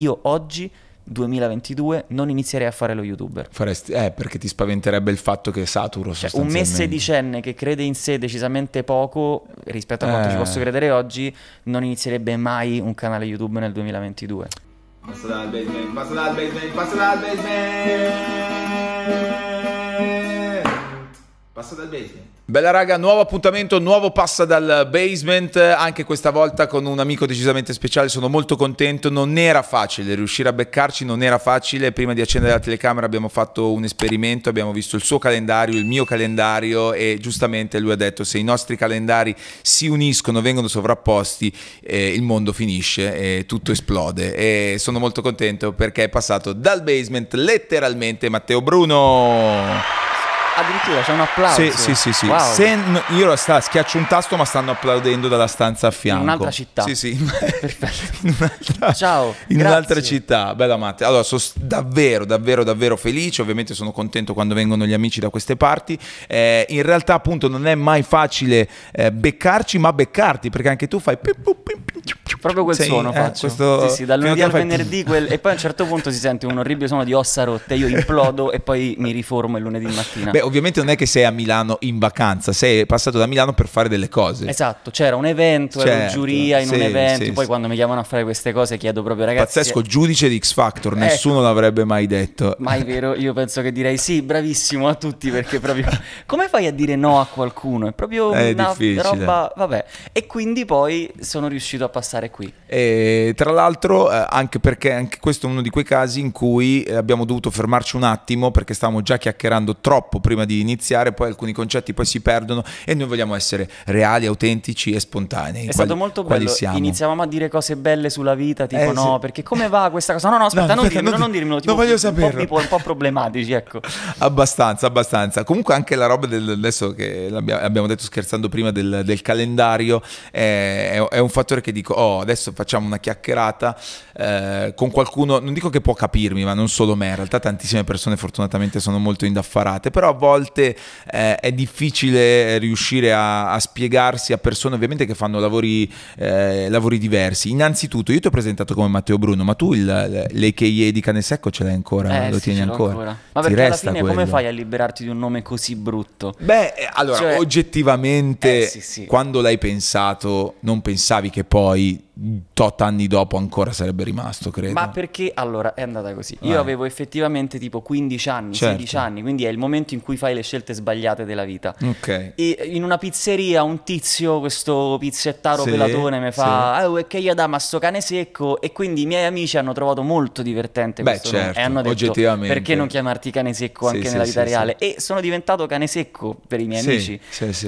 Io oggi 2022 non inizierei a fare lo youtuber. Faresti, eh, perché ti spaventerebbe il fatto che saturo cioè, Un me sedicenne che crede in sé decisamente poco rispetto a quanto eh. ci posso credere oggi, non inizierebbe mai un canale YouTube nel 2022. Passa dal basement, passa dal basement, passa dal basement! Passa dal basement. Bella raga, nuovo appuntamento, nuovo passa dal basement, anche questa volta con un amico decisamente speciale, sono molto contento, non era facile riuscire a beccarci, non era facile, prima di accendere la telecamera abbiamo fatto un esperimento, abbiamo visto il suo calendario, il mio calendario e giustamente lui ha detto se i nostri calendari si uniscono, vengono sovrapposti, eh, il mondo finisce, eh, tutto esplode e sono molto contento perché è passato dal basement letteralmente Matteo Bruno. Addirittura c'è un applauso. Sì, sì, sì. sì. Wow. Se, io sta, schiaccio un tasto, ma stanno applaudendo dalla stanza a fianco. In un'altra città. Sì, sì. Perfetto. in Ciao. In un'altra città. Bella Matte. Allora, sono davvero, davvero, davvero felice. Ovviamente sono contento quando vengono gli amici da queste parti. Eh, in realtà, appunto, non è mai facile eh, beccarci, ma beccarti perché anche tu fai. Pip, pip, pip, Proprio quel Sei, suono eh, faccio. Questo... Sì, sì, dal lunedì al venerdì quel... e poi a un certo punto si sente un orribile suono di ossa rotte, io implodo e poi mi riformo il lunedì mattina. Beh, ovviamente non è che sei a Milano in vacanza, sei passato da Milano per fare delle cose. Esatto, c'era un evento, certo, ero giuria in sì, un evento, sì, poi sì. quando mi chiamano a fare queste cose chiedo proprio ragazzi... Pazzesco, eh. giudice di X Factor, ecco. nessuno l'avrebbe mai detto. Mai vero, io penso che direi sì, bravissimo a tutti perché proprio... Come fai a dire no a qualcuno? È proprio è una difficile. roba... Vabbè. E quindi poi sono riuscito a passare passare qui. E, tra l'altro, eh, anche perché anche questo è uno di quei casi in cui eh, abbiamo dovuto fermarci un attimo perché stavamo già chiacchierando troppo prima di iniziare, poi alcuni concetti poi si perdono e noi vogliamo essere reali, autentici e spontanei. È quali, stato molto bello. Siamo. Iniziavamo a dire cose belle sulla vita, tipo eh, no, sì. perché come va questa cosa? No, no, aspetta, no, non, dirmelo, non, non dirmelo, non voglio saperlo. Un po', un po' problematici, ecco. abbastanza, abbastanza. Comunque anche la roba del, adesso che abbiamo detto scherzando prima del, del calendario eh, è, è, un fattore che dico, oh, adesso facciamo una chiacchierata eh, con qualcuno, non dico che può capirmi, ma non solo me, in realtà tantissime persone fortunatamente sono molto indaffarate, però a volte eh, è difficile riuscire a, a, spiegarsi a persone ovviamente che fanno lavori, eh, lavori, diversi. Innanzitutto io ti ho presentato come Matteo Bruno, ma tu l'EKE di Cane Secco ce l'hai ancora, eh, lo sì, tieni ancora? ancora. Ma ti perché alla fine quello. come fai a liberarti di un nome così brutto? Beh, eh, allora, cioè... oggettivamente eh, sì, sì. quando l'hai pensato non pensavi che poi be tot anni dopo ancora sarebbe rimasto, credo. Ma perché allora è andata così? Io eh. avevo effettivamente tipo 15 anni, certo. 16 anni, quindi è il momento in cui fai le scelte sbagliate della vita. Ok. E in una pizzeria un tizio, questo pizzettaro sì, pelatone mi fa sì. oh, che io da ma sto cane secco" e quindi i miei amici hanno trovato molto divertente Beh, questo certo, e hanno detto "Perché non chiamarti cane secco sì, anche nella vita reale?" E sono diventato cane secco per i miei amici.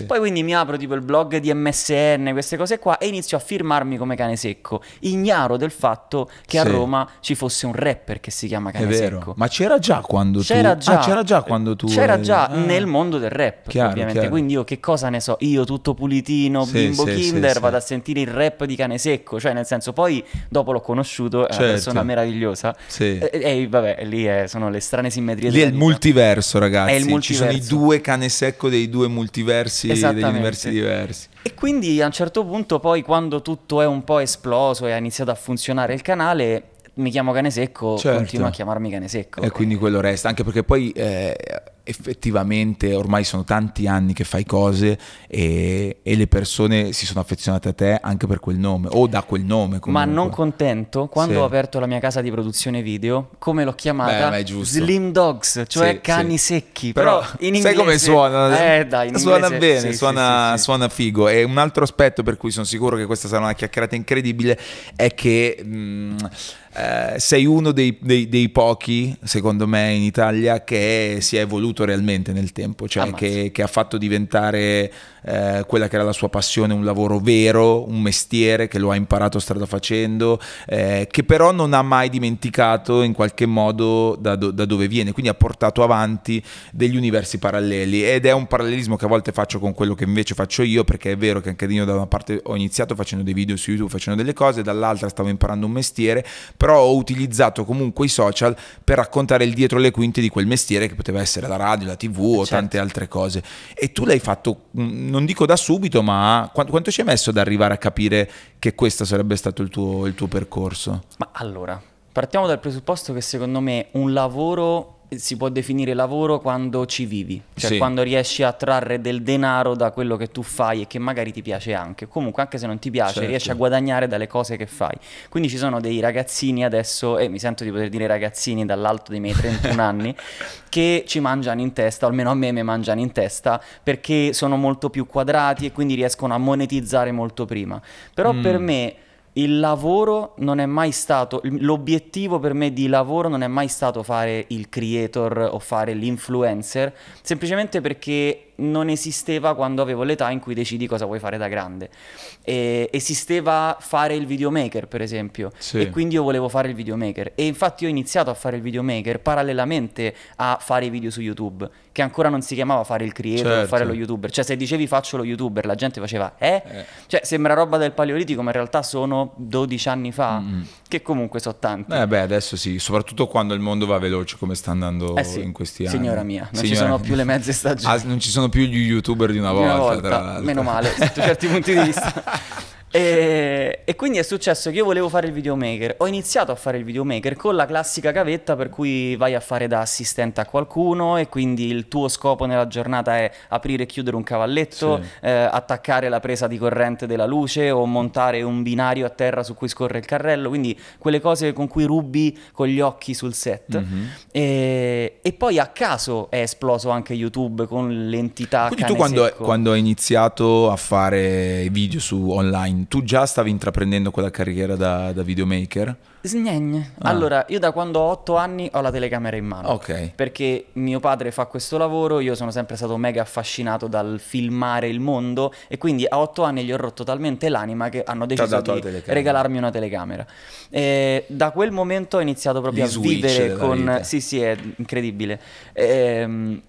Poi quindi mi apro tipo il blog di MSN, queste cose qua e inizio a firmarmi come cane secco Secco, ignaro del fatto che a Roma ci fosse un rapper che si chiama Cane Secco. Ma c'era già quando c'era tu... Ah, già... Ah, c'era già quando tu... C'era eri... già ah. nel mondo del rap, chiaro, ovviamente. Chiaro. Quindi io che cosa ne so? Io tutto pulitino, sì, bimbo sì, kinder, vado a sentire il rap di Cane Secco. Cioè, nel senso, poi dopo l'ho conosciuto, eh, certo. è una persona meravigliosa. E, e, vabbè, lì è, eh, sono le strane simmetrie. Lì è il multiverso, ragazzi. È il multiverso. Ci sono i due Cane Secco dei due multiversi, degli universi diversi. E quindi a un certo punto poi quando tutto è un po' esploso e ha iniziato a funzionare il canale, mi chiamo Cane Secco, certo. continuo a chiamarmi Cane Secco. E quindi quello resta, anche perché poi eh, effettivamente ormai sono tanti anni che fai cose e, e, le persone si sono affezionate a te anche per quel nome o da quel nome. Comunque. Ma non contento, quando sì. ho aperto la mia casa di produzione video, come l'ho chiamata? Beh, Slim Dogs, cioè sì, cani sì. secchi. Però, Però in inglese... Sai come suona? Eh, dai, in suona inglese, bene, suona, suona, figo. E un altro aspetto per cui sono sicuro che questa sarà una chiacchierata incredibile è che... Mh, mm, eh, sei uno dei, dei, dei pochi, secondo me, in Italia che si è evoluto evoluto realmente nel tempo, cioè che, che, ha fatto diventare eh, quella che era la sua passione un lavoro vero, un mestiere che lo ha imparato strada facendo, eh, che però non ha mai dimenticato in qualche modo da, do, da, dove viene, quindi ha portato avanti degli universi paralleli ed è un parallelismo che a volte faccio con quello che invece faccio io, perché è vero che anche io da una parte ho iniziato facendo dei video su YouTube, facendo delle cose, dall'altra stavo imparando un mestiere, però ho utilizzato comunque i social per raccontare il dietro le quinte di quel mestiere che poteva essere la radio, la tv o certo. tante altre cose. E tu l'hai fatto, mm, non dico da subito, ma quanto, quanto ci hai messo ad arrivare a capire che questo sarebbe stato il tuo, il tuo percorso? Ma allora, partiamo dal presupposto che secondo me un lavoro si può definire lavoro quando ci vivi, cioè sì. quando riesci a trarre del denaro da quello che tu fai e che magari ti piace anche. Comunque, anche se non ti piace, certo. riesci a guadagnare dalle cose che fai. Quindi ci sono dei ragazzini adesso, e mi sento di poter dire ragazzini dall'alto dei miei 31 anni, che ci mangiano in testa, o almeno a me mi mangiano in testa, perché sono molto più quadrati e quindi riescono a monetizzare molto prima. Però mm. per me il lavoro non è mai stato, l'obiettivo per me di lavoro non è mai stato fare il creator o fare l'influencer, semplicemente perché non esisteva quando avevo l'età in cui decidi cosa vuoi fare da grande. E esisteva fare il videomaker, per esempio, sì. e quindi io volevo fare il videomaker. E infatti ho iniziato a fare il videomaker parallelamente a fare i video su YouTube, che ancora non si chiamava fare il creator, certo. fare lo youtuber. Cioè se dicevi faccio lo youtuber, la gente faceva eh? eh. Cioè sembra roba del paleolitico, ma in realtà sono 12 anni fa, mm. che comunque sono tanti. Eh beh, adesso sì, soprattutto quando il mondo va veloce come sta andando eh sì, in questi anni. Signora mia, non Signora... ci sono più le mezze stagioni. Ah, non ci sono più gli youtuber di una volta. una volta meno male, sotto certi punti di vista. E, e, quindi è successo che io volevo fare il videomaker. Ho iniziato a fare il videomaker con la classica gavetta per cui vai a fare da assistente a qualcuno e quindi il tuo scopo nella giornata è aprire e chiudere un cavalletto, sì. eh, attaccare la presa di corrente della luce o montare un binario a terra su cui scorre il carrello. Quindi quelle cose con cui rubi con gli occhi sul set. Mm-hmm. E, e, poi a caso è esploso anche YouTube con l'entità. Quindi tu quando, quando hai iniziato a fare video su online Ehm, tu già stavi intraprendendo quella carriera da, da videomaker? Snegne. Ah. Allora, io da quando ho otto anni ho la telecamera in mano. Ok. Perché mio padre fa questo lavoro, io sono sempre stato mega affascinato dal filmare il mondo e quindi a otto anni gli ho rotto talmente l'anima che hanno deciso di regalarmi una telecamera. E da quel momento ho iniziato proprio Gli a vivere con... Vita. Sì, sì, è incredibile. E, ehm,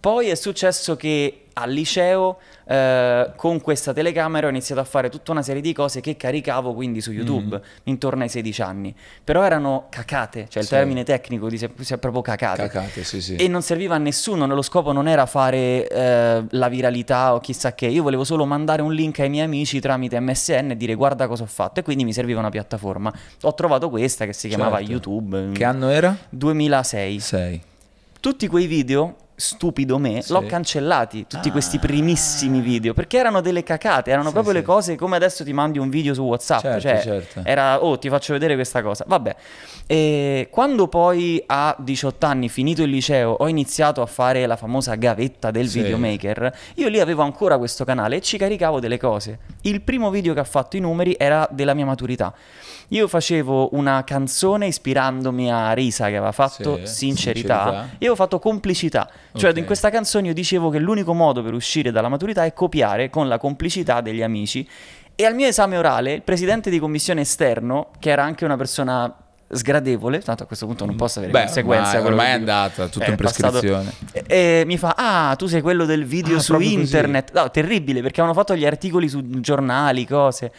poi è successo che al liceo eh, con questa telecamera ho iniziato a fare tutta una serie di cose che caricavo quindi su YouTube mm. intorno ai 16 anni. Però erano cacate, cioè il sì. termine tecnico dice proprio cacate. cacate sì, sì. E non serviva a nessuno, lo scopo non era fare eh, la viralità o chissà che, io volevo solo mandare un link ai miei amici tramite MSN e dire guarda cosa ho fatto e quindi mi serviva una piattaforma. Ho trovato questa che si chiamava certo. YouTube. Che anno era? 2006. 6. Tutti quei video stupido me, sì. l'ho cancellati tutti ah. questi primissimi video perché erano delle cacate, erano sì, proprio sì. le cose come adesso ti mandi un video su WhatsApp, certo, cioè certo. era oh, ti faccio vedere questa cosa. Vabbè. E quando poi a 18 anni, finito il liceo, ho iniziato a fare la famosa gavetta del videomaker, io lì avevo ancora questo canale e ci caricavo delle cose. Il primo video che ha fatto i numeri era della mia maturità. Io facevo una canzone ispirandomi a Risa che aveva fatto sincerità, sincerità e avevo fatto complicità. Cioè, okay. in questa canzone io dicevo che l'unico modo per uscire dalla maturità è copiare con la complicità degli amici. E al mio esame orale, il presidente di commissione esterno, che era anche una persona sgradevole, tanto a questo punto non mm. posso avere Beh, conseguenze. Ormai, ormai è andata, tutto eh, in prescrizione. E, e, mi fa, ah, tu sei quello del video ah, su internet. Così. No, terribile, perché avevano fatto gli articoli su giornali, cose.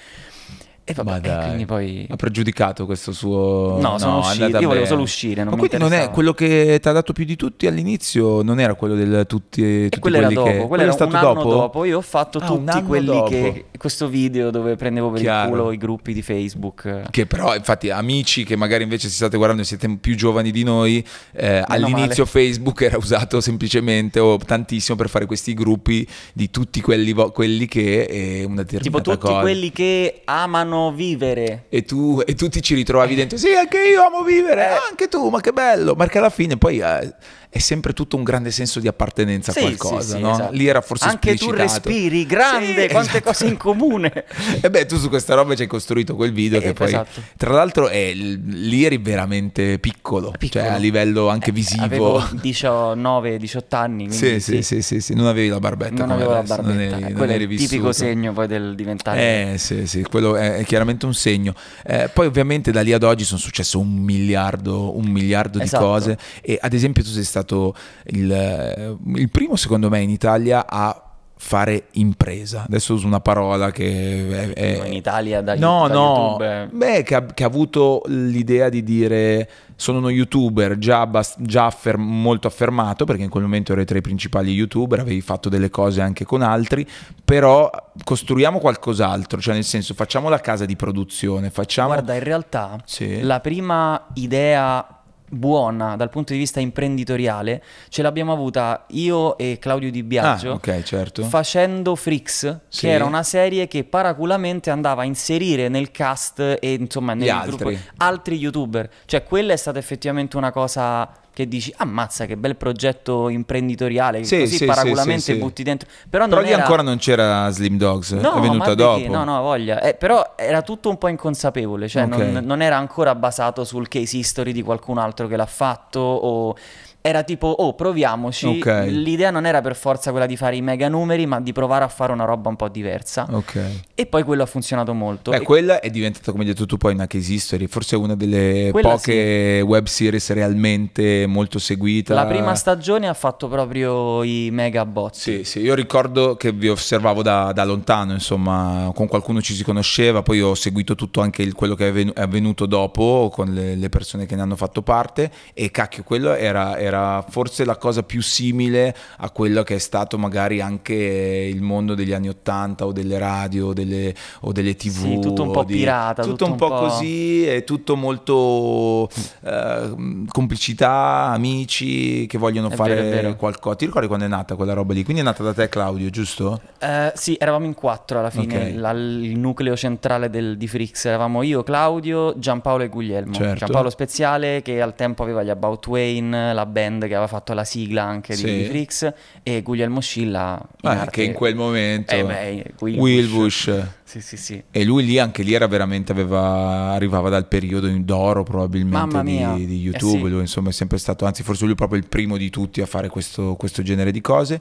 E vabbè, e quindi poi... Ha pregiudicato questo suo... No, no uscito, io volevo solo uscire, non Ma quindi non è quello che ti ha dato più di tutti all'inizio, non era quello del tutti, e tutti quello quelli era dopo, che... quello era stato un dopo? anno dopo, io ho fatto ah, tutti quelli dopo. che... Questo video dove prendevo per Chiaro. il culo i gruppi di Facebook. Che però, infatti, amici che magari invece si state guardando e siete più giovani di noi, eh, all'inizio male. Facebook era usato semplicemente o tantissimo per fare questi gruppi di tutti quelli, quelli che... Eh, una determinata tipo tutti cosa. quelli che amano amano vivere. E tu, e tu ti ci ritrovavi dentro, sì, anche io amo vivere, eh. anche tu, ma che bello. Ma che alla fine poi... Eh, è sempre tutto un grande senso di appartenenza sì, a qualcosa. Sì, no? esatto. Lì era forse Anche esplicitato. tu respiri, grande, quante esatto. cose in comune. e beh, tu su questa roba ci hai costruito quel video eh, che poi... Esatto. Tra l'altro è, lì eri veramente piccolo, piccolo, cioè a livello anche eh, visivo. Avevo 19-18 anni. Sì, sì, sì, sì, sì, non avevi la barbetta. Non avevo la barbetta, non eri, quello è il tipico segno poi del diventare... Eh sì, sì, quello è, chiaramente un segno. Eh, poi ovviamente da lì ad oggi sono successe un miliardo, un miliardo di esatto. cose e ad esempio tu sei stato stato il, eh, il primo, secondo me, in Italia a fare impresa. Adesso uso una parola che è, è... in Italia da, no, da no. YouTube. Beh, che ha, che ha, avuto l'idea di dire sono uno youtuber già, bas- già affer- molto affermato, perché in quel momento ero tra i principali youtuber, avevi fatto delle cose anche con altri, però costruiamo qualcos'altro, cioè nel senso facciamo la casa di produzione, facciamo... Guarda, in realtà sì. la prima idea buona dal punto di vista imprenditoriale ce l'abbiamo avuta io e Claudio Di Biagio ah, okay, certo. facendo Freaks sì. che era una serie che paraculamente andava a inserire nel cast e insomma nel gruppo altri youtuber cioè quella è stata effettivamente una cosa che dici ammazza che bel progetto imprenditoriale, sì, così sì, paraculamente sì, butti dentro. Però, però lì era... ancora non c'era Slim Dogs, no, è venuta dopo. Che, no, no, voglia. Eh, però era tutto un po' inconsapevole, cioè okay. non, non, era ancora basato sul case history di qualcun altro che l'ha fatto o era tipo, oh, proviamoci. Okay. L'idea non era per forza quella di fare i mega numeri, ma di provare a fare una roba un po' diversa. Okay. E poi quello ha funzionato molto. Beh, e... quella è diventata, come hai detto tu, poi una case history. Forse una delle quella poche sì. web series realmente molto seguita. La prima stagione ha fatto proprio i mega bozzi. Sì, sì, io ricordo che vi osservavo da, da, lontano, insomma, con qualcuno ci si conosceva, poi ho seguito tutto anche il, quello che è avvenuto dopo con le, le, persone che ne hanno fatto parte e cacchio, quello era, era era forse la cosa più simile a quello che è stato magari anche il mondo degli anni 80 o delle radio o delle, o delle tv. Sì, tutto un po' di, pirata. Tutto, tutto un, po', po così, e tutto molto eh, complicità, amici che vogliono è fare qualcosa. Ti ricordi quando è nata quella roba lì? Quindi è nata da te Claudio, giusto? Eh, sì, eravamo in quattro alla fine, okay. la, il nucleo centrale del, di Freaks eravamo io, Claudio, Giampaolo e Guglielmo. Certo. Giampaolo Speziale che al tempo aveva gli About Wayne, la band band che aveva fatto la sigla anche di, sì. Freaks e Guglielmo Scilla in ah, che in quel momento eh, beh, Wilbush sì, sì, sì. e lui lì anche lì era veramente aveva, arrivava dal periodo in d'oro probabilmente di, di, eh, YouTube eh, lui insomma è sempre stato anzi forse lui è proprio il primo di tutti a fare questo, questo genere di cose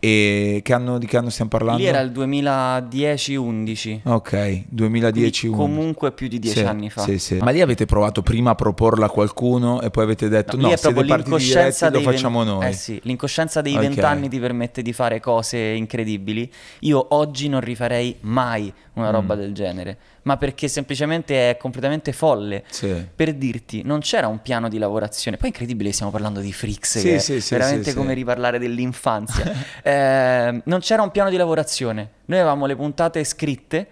e che anno, di che anno stiamo parlando? lì era il 2010-11 ok 2010-11 comunque più di 10 anni fa ma lì avete provato prima a proporla a qualcuno e poi avete detto no, no siete partiti l'incoscienza diretti, lo facciamo noi. Eh sì, l'incoscienza dei vent'anni okay. ti permette di fare cose incredibili. Io oggi non rifarei mai una roba mm. del genere, ma perché semplicemente è completamente folle. Sì. Per dirti, non c'era un piano di lavorazione. Poi è incredibile, stiamo parlando di Freaks, sì, sì, sì, veramente come riparlare dell'infanzia. eh, non c'era un piano di lavorazione. Noi avevamo le puntate scritte,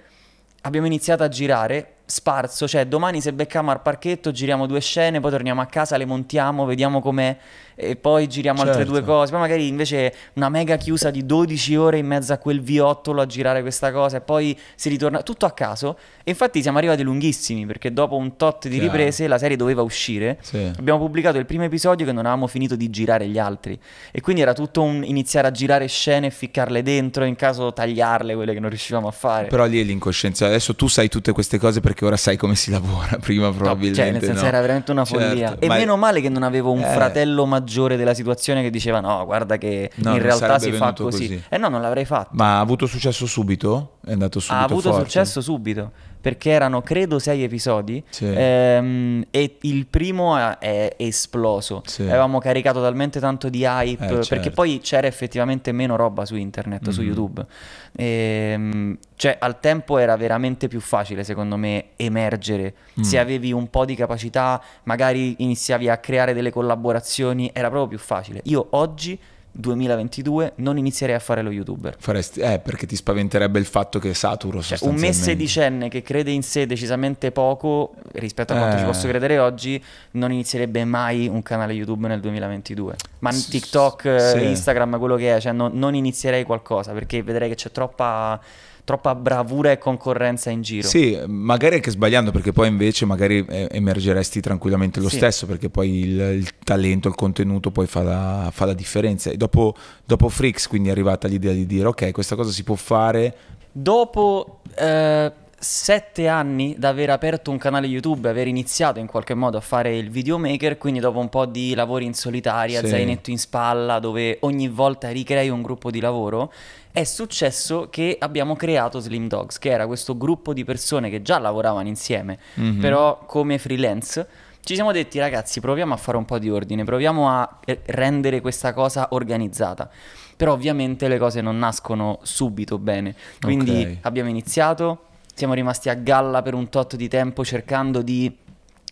abbiamo iniziato a girare, sparso, cioè domani se becchiamo al parchetto giriamo due scene, poi torniamo a casa, le montiamo, vediamo com'è e poi giriamo certo. altre due certo. cose, poi magari invece una mega chiusa di 12 ore in mezzo a quel viottolo a girare questa cosa e poi si ritorna tutto a caso e infatti siamo arrivati lunghissimi perché dopo un tot di Chiaro. riprese la serie doveva uscire, sì. abbiamo pubblicato il primo episodio che non avevamo finito di girare gli altri e quindi era tutto un iniziare a girare scene e ficcarle dentro in caso tagliarle quelle che non riuscivamo a fare. Però lì è l'incoscienza, adesso tu sai tutte queste cose perché perché ora sai come si lavora, prima probabilmente Cioè, nel senso no. era veramente una follia. Certo, e meno è... male che non avevo un eh... fratello maggiore della situazione che diceva no, guarda che no, in realtà si fa così. così. Eh no, non l'avrei fatto. Ma ha avuto successo subito? È andato subito Ha avuto forte. successo subito perché erano credo sei episodi sì. ehm, e il primo eh, è esploso. Sì. Avevamo caricato talmente tanto di hype eh, perché certo. poi c'era effettivamente meno roba su internet, mm-hmm. su YouTube. E, ehm, cioè al tempo era veramente più facile secondo me emergere. Mm. Se avevi un po' di capacità, magari iniziavi a creare delle collaborazioni, era proprio più facile. Io oggi 2022 non inizierei a fare lo youtuber. Faresti, eh, perché ti spaventerebbe il fatto che saturo cioè, Un me sedicenne che crede in sé decisamente poco rispetto a quanto eh. ci posso credere oggi, non inizierebbe mai un canale YouTube nel 2022. Ma TikTok, sì. Instagram, quello che è, cioè, no, non inizierei qualcosa perché vedrei che c'è troppa troppa bravura e concorrenza in giro. Sì, magari anche sbagliando, perché poi invece magari eh, emergeresti tranquillamente lo sì. stesso, perché poi il, il, talento, il contenuto poi fa la, fa la differenza. E dopo, dopo Freaks quindi è arrivata l'idea di dire ok, questa cosa si può fare. Dopo... Eh sette anni da aver aperto un canale YouTube, aver iniziato in qualche modo a fare il videomaker, quindi dopo un po' di lavori in solitaria, sì. zainetto in spalla, dove ogni volta ricrei un gruppo di lavoro, è successo che abbiamo creato Slim Dogs, che era questo gruppo di persone che già lavoravano insieme, mm-hmm. però come freelance. Ci siamo detti ragazzi proviamo a fare un po' di ordine, proviamo a eh, rendere questa cosa organizzata. Però ovviamente le cose non nascono subito bene. Quindi okay. abbiamo iniziato, siamo rimasti a galla per un tot di tempo cercando di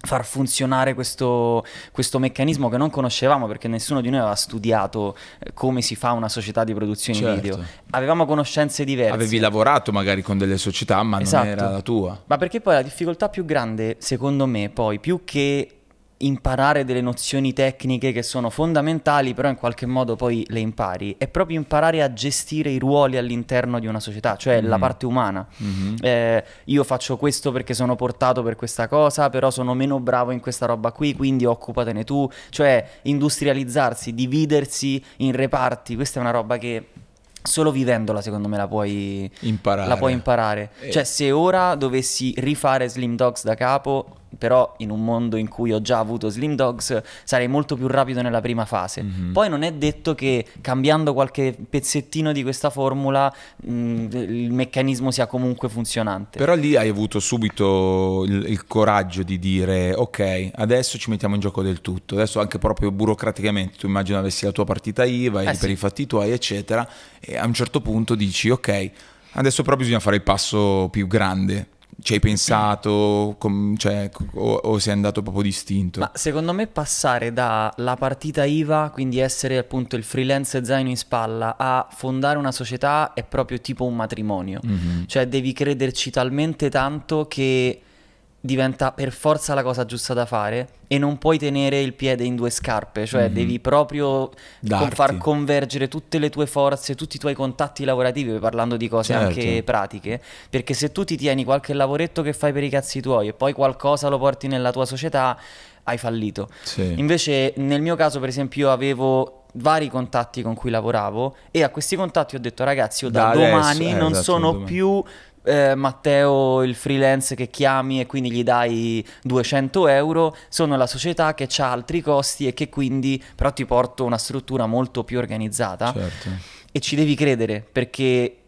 far funzionare questo, questo, meccanismo che non conoscevamo perché nessuno di noi aveva studiato eh, come si fa una società di produzione certo. video. Avevamo conoscenze diverse. Avevi lavorato magari con delle società ma esatto. non era la tua. Ma perché poi la difficoltà più grande secondo me poi più che imparare delle nozioni tecniche che sono fondamentali, però in qualche modo poi le impari, è proprio imparare a gestire i ruoli all'interno di una società, cioè mm la parte umana. Mm-hmm. Eh, io faccio questo perché sono portato per questa cosa, però sono meno bravo in questa roba qui, quindi occupatene tu, cioè industrializzarsi, dividersi in reparti, questa è una roba che solo vivendola secondo me la puoi imparare. La puoi imparare. Eh. Cioè se ora dovessi rifare Slim Dogs da capo però in un mondo in cui ho già avuto Slim Dogs sarei molto più rapido nella prima fase. Mm-hmm. Poi non è detto che cambiando qualche pezzettino di questa formula mh, mm, il meccanismo sia comunque funzionante. Però lì hai avuto subito il, il, coraggio di dire ok, adesso ci mettiamo in gioco del tutto, adesso anche proprio burocraticamente, tu immagino avessi la tua partita IVA, eh sì. per i fatti tuoi, eccetera, e a un certo punto dici ok, adesso però bisogna fare il passo più grande ci hai pensato com, cioè, o, o, sei andato proprio distinto? Ma secondo me passare dalla partita IVA, quindi essere appunto il freelance zaino in spalla, a fondare una società è proprio tipo un matrimonio. Mm-hmm. Cioè devi crederci talmente tanto che diventa per forza la cosa giusta da fare e non puoi tenere il piede in due scarpe, cioè mm -hmm. devi proprio con far convergere tutte le tue forze, tutti i tuoi contatti lavorativi, parlando di cose certo. anche pratiche, perché se tu ti tieni qualche lavoretto che fai per i cazzi tuoi e poi qualcosa lo porti nella tua società, hai fallito. Sì. Invece nel mio caso, per esempio, io avevo vari contatti con cui lavoravo e a questi contatti ho detto ragazzi io da, da domani adesso, eh, non esatto, sono domani. più eh, Matteo il freelance che chiami e quindi gli dai 200 euro, sono la società che ha altri costi e che quindi però ti porto una struttura molto più organizzata certo. e ci devi credere perché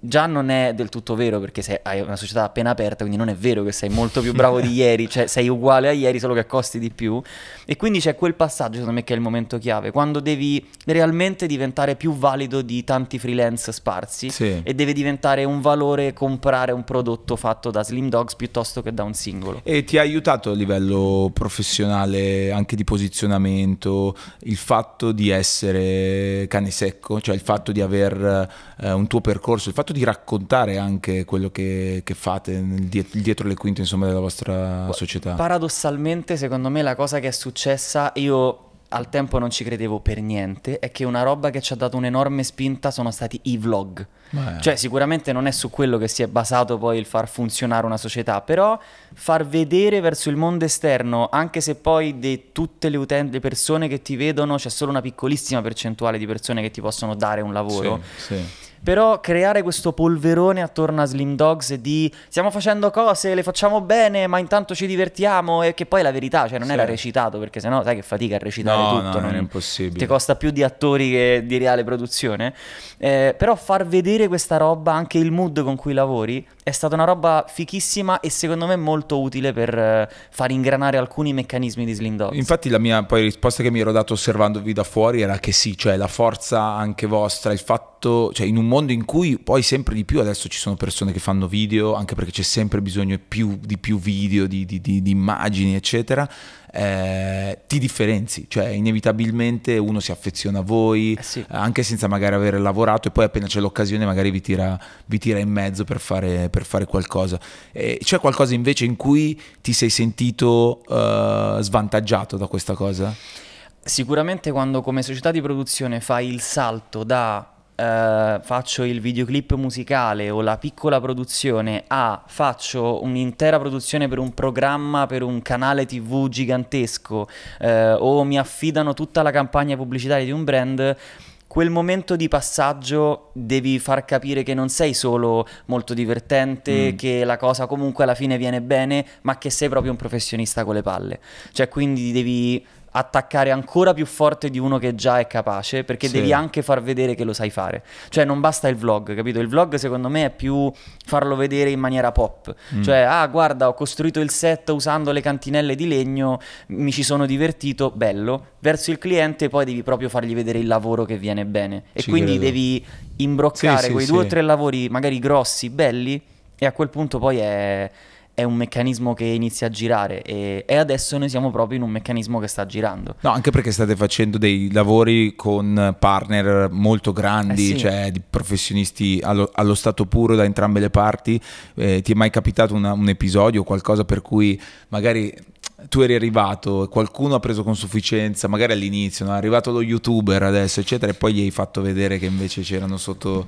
già non è del tutto vero perché sei, hai una società appena aperta, quindi non è vero che sei molto più bravo di ieri, cioè sei uguale a ieri solo che costi di più e quindi c'è quel passaggio secondo me che è il momento chiave, quando devi realmente diventare più valido di tanti freelance sparsi sì. e deve diventare un valore comprare un prodotto fatto da Slim Dogs piuttosto che da un singolo. E ti ha aiutato a livello professionale anche di posizionamento, il fatto di essere cane secco, cioè il fatto di avere eh, un tuo percorso, fatto di raccontare anche quello che, che fate diet dietro le quinte insomma, della vostra società. Paradossalmente, secondo me, la cosa che è successa, io al tempo non ci credevo per niente, è che una roba che ci ha dato un'enorme spinta sono stati i vlog. Beh. Cioè, sicuramente non è su quello che si è basato poi il far funzionare una società, però far vedere verso il mondo esterno, anche se poi di tutte le, le persone che ti vedono c'è solo una piccolissima percentuale di persone che ti possono dare un lavoro. Sì, sì però creare questo polverone attorno a Slim Dogs di stiamo facendo cose, le facciamo bene, ma intanto ci divertiamo e che poi è la verità, cioè non sì. era recitato perché sennò sai che fatica a recitare no, tutto, no, non, è impossibile. Ti costa più di attori che di reale produzione. Eh, però far vedere questa roba, anche il mood con cui lavori è stata una roba fichissima e secondo me molto utile per eh, far ingranare alcuni meccanismi di Slim Dogs. Infatti la mia poi, risposta che mi ero dato osservandovi da fuori era che sì, cioè la forza anche vostra, il fatto, cioè in un mondo in cui poi sempre di più adesso ci sono persone che fanno video, anche perché c'è sempre bisogno più, di più video, di, di, di, di immagini, eccetera eh, ti differenzi, cioè inevitabilmente uno si affeziona a voi, eh sì. anche senza magari aver lavorato e poi appena c'è l'occasione magari vi tira, vi tira in mezzo per fare, per fare qualcosa. Eh, c'è qualcosa invece in cui ti sei sentito uh, svantaggiato da questa cosa? Sicuramente quando come società di produzione fai il salto da Uh, faccio il videoclip musicale o la piccola produzione a faccio un'intera produzione per un programma, per un canale tv gigantesco uh, o mi affidano tutta la campagna pubblicitaria di un brand, quel momento di passaggio devi far capire che non sei solo molto divertente, mm. che la cosa comunque alla fine viene bene, ma che sei proprio un professionista con le palle. Cioè, quindi devi attaccare ancora più forte di uno che già è capace, perché sì. devi anche far vedere che lo sai fare. Cioè non basta il vlog, capito? Il vlog secondo me è più farlo vedere in maniera pop. Mm. Cioè, ah guarda, ho costruito il set usando le cantinelle di legno, mi ci sono divertito, bello. Verso il cliente poi devi proprio fargli vedere il lavoro che viene bene. E ci quindi credo. devi imbroccare sì, quei sì, due o tre lavori magari grossi, belli, e a quel punto poi è è un meccanismo che inizia a girare e, e, adesso noi siamo proprio in un meccanismo che sta girando. No, anche perché state facendo dei lavori con partner molto grandi, eh sì. cioè di professionisti allo, allo, stato puro da entrambe le parti. Eh, ti è mai capitato una, un episodio o qualcosa per cui magari tu eri arrivato, e qualcuno ha preso con sufficienza, magari all'inizio, no? è arrivato lo youtuber adesso, eccetera, e poi gli hai fatto vedere che invece c'erano sotto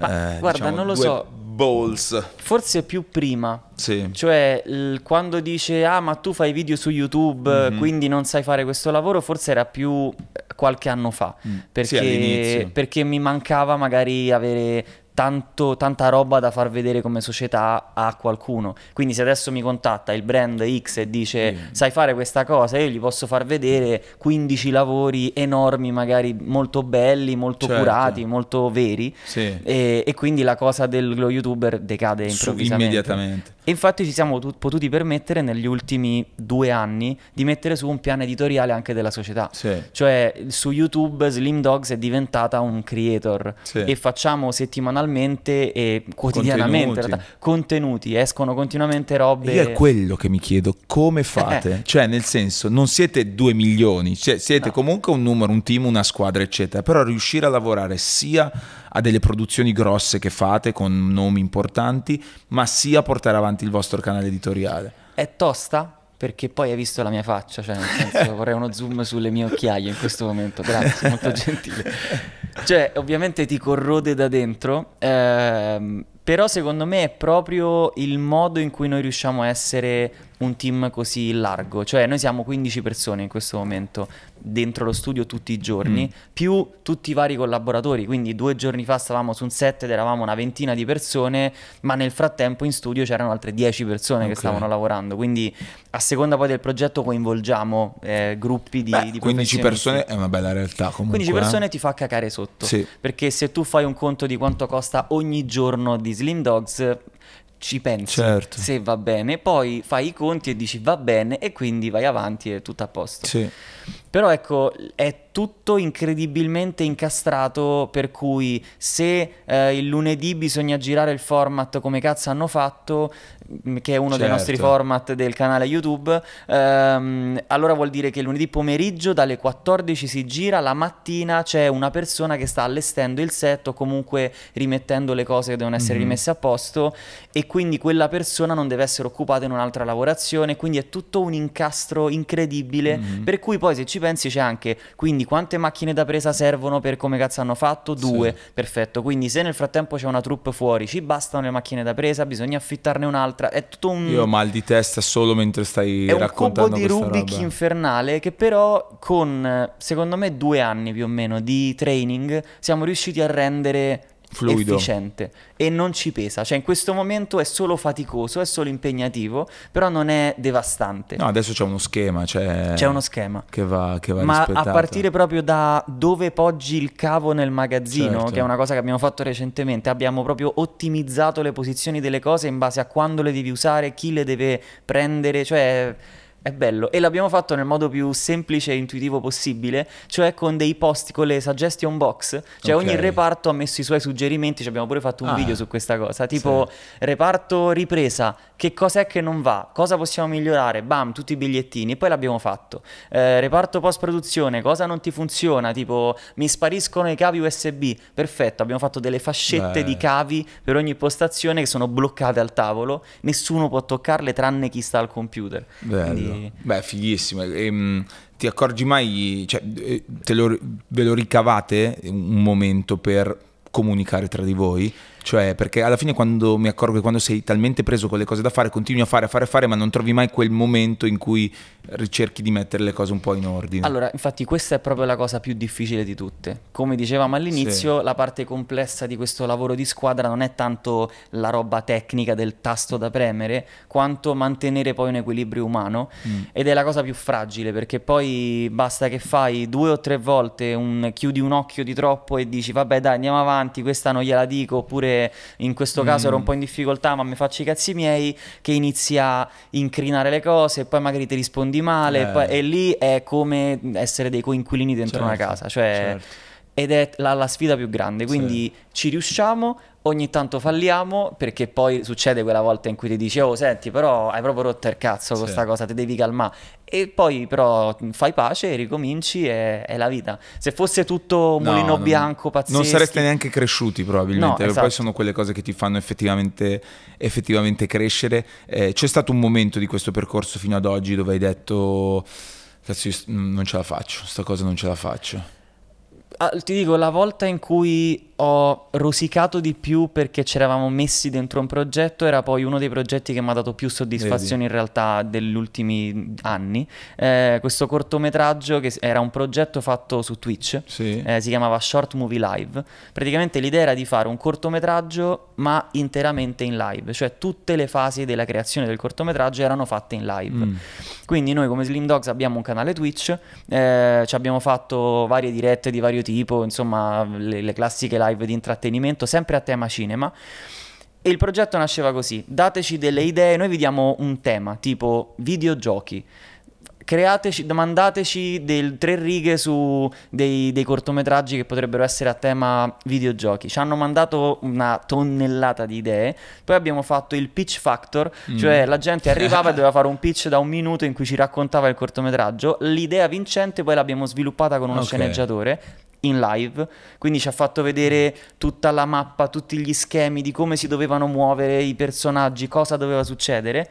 ma, eh, guarda, diciamo, non lo so. Balls. Forse più prima. Sì. Cioè, il, quando dice, ah, ma tu fai video su YouTube, mm-hmm. quindi non sai fare questo lavoro, forse era più eh, qualche anno fa. Mm. Perché, sì, perché mi mancava magari avere tanto, tanta roba da far vedere come società a qualcuno. Quindi se adesso mi contatta il brand X e dice mm. sai fare questa cosa, io gli posso far vedere 15 lavori enormi, magari molto belli, molto certo. curati, molto veri. Sì. E, e, quindi la cosa dello youtuber decade improvvisamente. Su, immediatamente infatti ci siamo potuti permettere negli ultimi due anni di mettere su un piano editoriale anche della società. Sì. Cioè su YouTube Slim Dogs è diventata un creator sì. e facciamo settimanalmente e quotidianamente contenuti, contenuti escono continuamente robe. Io è quello che mi chiedo, come fate? Eh. Cioè nel senso, non siete due milioni, cioè, siete no. comunque un numero, un team, una squadra, eccetera, però riuscire a lavorare sia a delle produzioni grosse che fate con nomi importanti, ma sia a portare avanti avanti il vostro canale editoriale? È tosta perché poi hai visto la mia faccia, cioè nel senso vorrei uno zoom sulle mie occhiaie in questo momento, grazie, molto gentile. Cioè ovviamente ti corrode da dentro, ehm, però secondo me è proprio il modo in cui noi riusciamo a essere un team così largo, cioè noi siamo 15 persone in questo momento dentro lo studio tutti i giorni, mm. più tutti i vari collaboratori, quindi due giorni fa stavamo su un set ed eravamo una ventina di persone, ma nel frattempo in studio c'erano altre 10 persone okay. che stavano lavorando, quindi a seconda poi del progetto coinvolgiamo eh, gruppi di, Beh, di 15 persone è una bella realtà comunque. 15 eh. persone eh? ti fa cacare sotto, sì. perché se tu fai un conto di quanto costa ogni giorno di Slim Dogs ci pensi certo. se va bene, poi fai i conti e dici va bene e quindi vai avanti e tutto a posto. Sì. Però ecco, è tutto incredibilmente incastrato per cui se eh, il lunedì bisogna girare il format come cazzo hanno fatto, Mm, che è uno certo. dei nostri certo. format del canale YouTube, ehm, allora vuol dire che lunedì pomeriggio dalle 14 si gira, la mattina c'è una persona che sta allestendo il set o comunque rimettendo le cose che devono essere mm-hmm. rimesse a posto e quindi quella persona non deve essere occupata in un'altra lavorazione, quindi è tutto un incastro incredibile, mm-hmm. per cui poi se ci pensi c'è anche, quindi quante macchine da presa servono per come cazzo hanno fatto? Due, sì. perfetto, quindi se nel frattempo c'è una troupe fuori, ci bastano le macchine da presa, bisogna affittarne un'altra tra... è tutto un... Io ho mal di testa solo mentre stai è raccontando È un cubo di Rubik roba. infernale che però con, secondo me, due anni più o meno di training siamo riusciti a rendere Fluido. efficiente e non ci pesa. Cioè, in questo momento è solo faticoso, è solo impegnativo, però non è devastante. No, adesso c'è uno schema. C'è, c'è uno schema che va, che va Ma rispettato. a partire proprio da dove poggi il cavo nel magazzino, certo. che è una cosa che abbiamo fatto recentemente, abbiamo proprio ottimizzato le posizioni delle cose in base a quando le devi usare, chi le deve prendere, cioè è bello e l'abbiamo fatto nel modo più semplice e intuitivo possibile, cioè con dei post, con le suggestion box, cioè okay. ogni reparto ha messo i suoi suggerimenti, cioè abbiamo pure fatto un ah, video su questa cosa, tipo sì. reparto ripresa, che cos'è che non va, cosa possiamo migliorare, bam, tutti i bigliettini e poi l'abbiamo fatto. Eh, reparto post produzione, cosa non ti funziona, tipo mi spariscono i cavi USB, perfetto, abbiamo fatto delle fascette Beh. di cavi per ogni postazione che sono bloccate al tavolo, nessuno può toccarle tranne chi sta al computer. Bello. Quindi, Beh, fighissimo. Ehm, ti accorgi mai, cioè, eh, lo, ve lo ricavate un momento per comunicare tra di voi? Cioè, perché alla fine quando mi accorgo che quando sei talmente preso con le cose da fare, continui a fare, a fare, a fare, ma non trovi mai quel momento in cui cerchi di mettere le cose un po' in ordine. Allora, infatti questa è proprio la cosa più difficile di tutte. Come dicevamo all'inizio, sì. la parte complessa di questo lavoro di squadra non è tanto la roba tecnica del tasto da premere, quanto mantenere poi un equilibrio umano mm. ed è la cosa più fragile perché poi basta che fai due o tre volte un, chiudi un occhio di troppo e dici vabbè dai andiamo avanti, questa non gliela dico oppure in questo caso mm. ero un po' in difficoltà ma mi faccio i cazzi miei che inizi a incrinare le cose e poi magari ti rispondi di male eh. poi, e lì è come essere dei coinquilini dentro certo, una casa, cioè, certo. ed è la, la, sfida più grande, quindi sì. ci riusciamo ogni tanto falliamo perché poi succede quella volta in cui ti dici oh senti però hai proprio rotto il cazzo con questa sì. cosa ti devi calmare e poi però fai pace ricominci e è la vita se fosse tutto mulino no, non, bianco pazzesco non sareste neanche cresciuti probabilmente no, esatto. poi sono esatto. quelle cose che ti fanno effettivamente, effettivamente crescere eh, c'è stato un momento di questo percorso fino ad oggi dove hai detto cazzo non ce la faccio sta cosa non ce la faccio Ah, ti dico, la volta in cui ho rosicato di più perché ci eravamo messi dentro un progetto era poi uno dei progetti che mi ha dato più soddisfazione in realtà degli ultimi anni. Eh, questo cortometraggio che era un progetto fatto su Twitch, sì. eh, si chiamava Short Movie Live. Praticamente l'idea era di fare un cortometraggio ma interamente in live, cioè tutte le fasi della creazione del cortometraggio erano fatte in live. Mm. Quindi noi come Slim Dogs abbiamo un canale Twitch, eh, ci abbiamo fatto varie dirette di vario tipo, insomma le, le classiche live di intrattenimento, sempre a tema cinema. E il progetto nasceva così, dateci delle idee, noi vi diamo un tema, tipo videogiochi, createci, domandateci del, tre righe su dei, dei, cortometraggi che potrebbero essere a tema videogiochi. Ci hanno mandato una tonnellata di idee. Poi abbiamo fatto il pitch factor, mm. cioè la gente arrivava e doveva fare un pitch da un minuto in cui ci raccontava il cortometraggio. L'idea vincente poi l'abbiamo sviluppata con uno okay. sceneggiatore in live, quindi ci ha fatto vedere tutta la mappa, tutti gli schemi di come si dovevano muovere i personaggi, cosa doveva succedere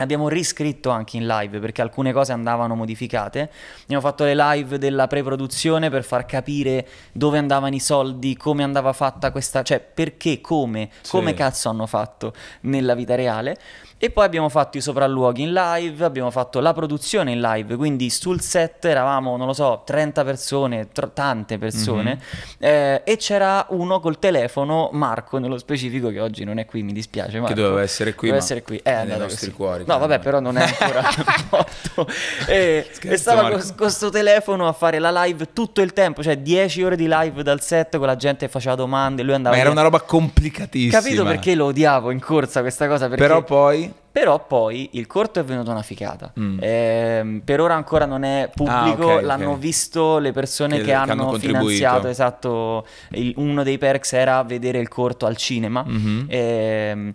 Abbiamo riscritto anche in live perché alcune cose andavano modificate. Abbiamo fatto le live della pre-produzione per far capire dove andavano i soldi, come andava fatta questa, cioè perché, come, sì. come cazzo hanno fatto nella vita reale. E poi abbiamo fatto i sopralluoghi in live, abbiamo fatto la produzione in live, quindi sul set eravamo, non lo so, 30 persone, tr- tante persone, mm-hmm. eh, e c'era uno col telefono, Marco nello specifico, che oggi non è qui, mi dispiace. Marco. Che doveva essere qui. Doveva essere qui. Eh, nei nostri cuori. No, vabbè, eh. però non è ancora morto. E, e stava con questo telefono a fare la live tutto il tempo, cioè 10 ore di live dal set con la gente che faceva domande, lui andava... Ma era via. una roba complicatissima. Capito perché lo odiavo in corsa questa cosa? Perché... Però poi... Però poi il corto è venuto una ficata. Mm. Eh, per ora ancora non è ah, pubblico, ah, okay, l'hanno okay. visto le persone che, che hanno, finanziato. Esatto, il, uno dei perks era vedere il corto al cinema. Mm-hmm. Eh,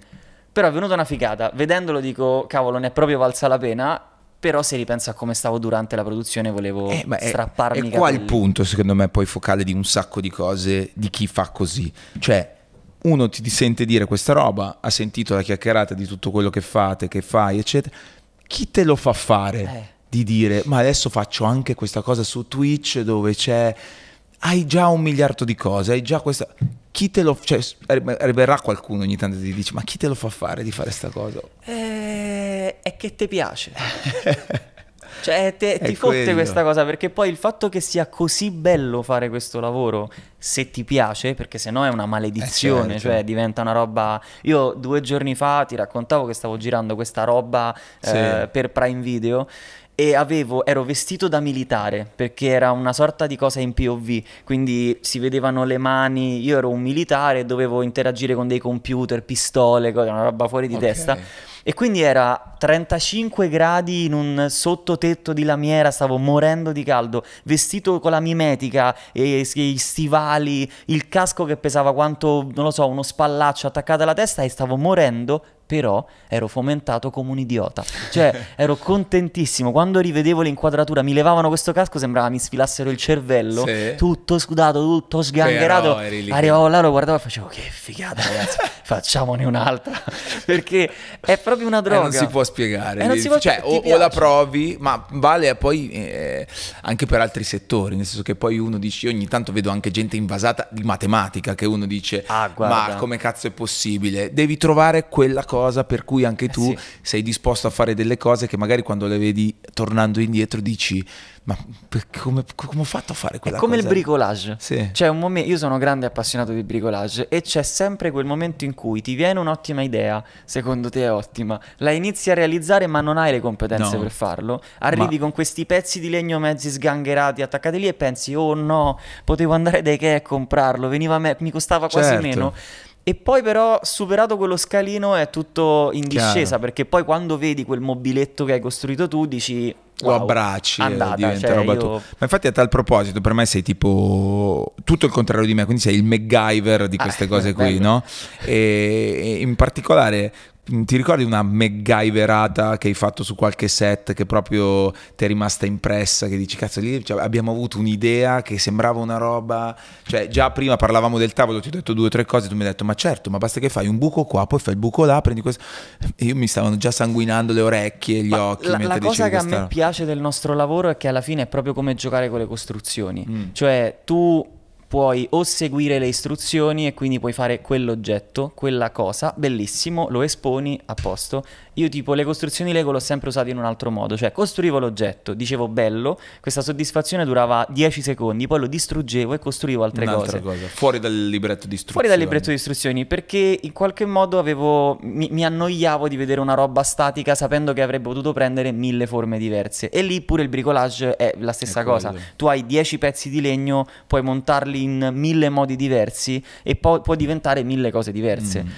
però è venuta una ficata. Vedendolo dico, cavolo, ne è proprio valsa la pena però se ripenso a come stavo durante la produzione volevo eh, beh, strapparmi e qua il punto secondo me poi focale di un sacco di cose di chi fa così cioè uno ti sente dire questa roba, ha sentito la chiacchierata di tutto quello che fate, che fai, eccetera. Chi te lo fa fare eh. di dire ma adesso faccio anche questa cosa su Twitch dove c'è hai già un miliardo di cose, hai già questa chi te lo cioè arriverà qualcuno ogni tanto e ti dice "Ma chi te lo fa fare di fare questa cosa?" Eh, è che ti piace. Cioè, te, ti fotte quello. questa cosa, perché poi il fatto che sia così bello fare questo lavoro, se ti piace, perché sennò è una maledizione, eh certo. cioè diventa una roba... Io due giorni fa ti raccontavo che stavo girando questa roba sì. eh, per Prime Video e avevo, ero vestito da militare perché era una sorta di cosa in POV, quindi si vedevano le mani, io ero un militare e dovevo interagire con dei computer, pistole, una roba fuori di okay. testa. E quindi era 35 gradi in un sottotetto di lamiera, stavo morendo di caldo, vestito con la mimetica, e, i stivali, il casco che pesava quanto, non lo so, uno spallaccio attaccato alla testa e stavo morendo però ero fomentato come un idiota. Cioè, ero contentissimo. Quando rivedevo l'inquadratura, mi levavano questo casco, sembrava mi sfilassero il cervello, sì. tutto scudato, tutto sgangherato. Arrivavo là, lo guardavo e facevo, che figata ragazzi, facciamone un'altra. Perché è proprio una eh, droga. Eh, non si può spiegare. Eh, si può cioè, o, o, la provi, ma vale poi eh, anche per altri settori, nel senso che poi uno dice, io ogni tanto vedo anche gente invasata di matematica, che uno dice, ah, ma come cazzo è possibile? Devi trovare quella cosa cosa per cui anche eh tu eh sì. sei disposto a fare delle cose che magari quando le vedi tornando indietro dici ma come, come ho fatto a fare quella cosa? È come cosa? il bricolage. Sì. Cioè un momento, io sono grande appassionato di bricolage e c'è sempre quel momento in cui ti viene un'ottima idea, secondo te è ottima, la inizi a realizzare ma non hai le competenze no. per farlo, arrivi ma... con questi pezzi di legno mezzi sgangherati attaccati lì e pensi oh no, potevo andare da Ikea a comprarlo, me, mi costava quasi certo. meno. E poi però superato quello scalino è tutto in Chiaro. discesa perché poi quando vedi quel mobiletto che hai costruito tu dici lo abbracci andata, diventa cioè roba io... tua. Ma infatti a tal proposito, per me sei tipo tutto il contrario di me, quindi sei il MacGyver di queste ah, cose qui, bello. no? E in particolare Mm, ti ricordi una MacGyverata che hai fatto su qualche set che proprio ti è rimasta impressa? Che dici, cazzo, lì cioè, abbiamo avuto un'idea che sembrava una roba. Cioè, già prima parlavamo del tavolo, ti ho detto due o tre cose, tu mi hai detto, ma certo, ma basta che fai un buco qua, poi fai il buco là, prendi questo. E io mi stavano già sanguinando le orecchie, gli ma occhi. La, la cosa che a me piace del nostro lavoro è che alla fine è proprio come giocare con le costruzioni. Mm. Cioè, tu puoi o seguire le istruzioni e quindi puoi fare quell'oggetto, quella cosa, bellissimo, lo esponi a posto, io tipo le costruzioni Lego l'ho sempre usato in un altro modo, cioè costruivo l'oggetto, dicevo bello, questa soddisfazione durava 10 secondi, poi lo distruggevo e costruivo altre cose. Cosa. Fuori dal libretto di istruzioni. Fuori dal libretto di istruzioni, perché in qualche modo avevo, mi, mi annoiavo di vedere una roba statica sapendo che avrebbe potuto prendere mille forme diverse. E lì pure il bricolage è la stessa è cosa. Tu hai 10 pezzi di legno, puoi montarli in mille modi diversi e po- può diventare mille cose diverse. Mm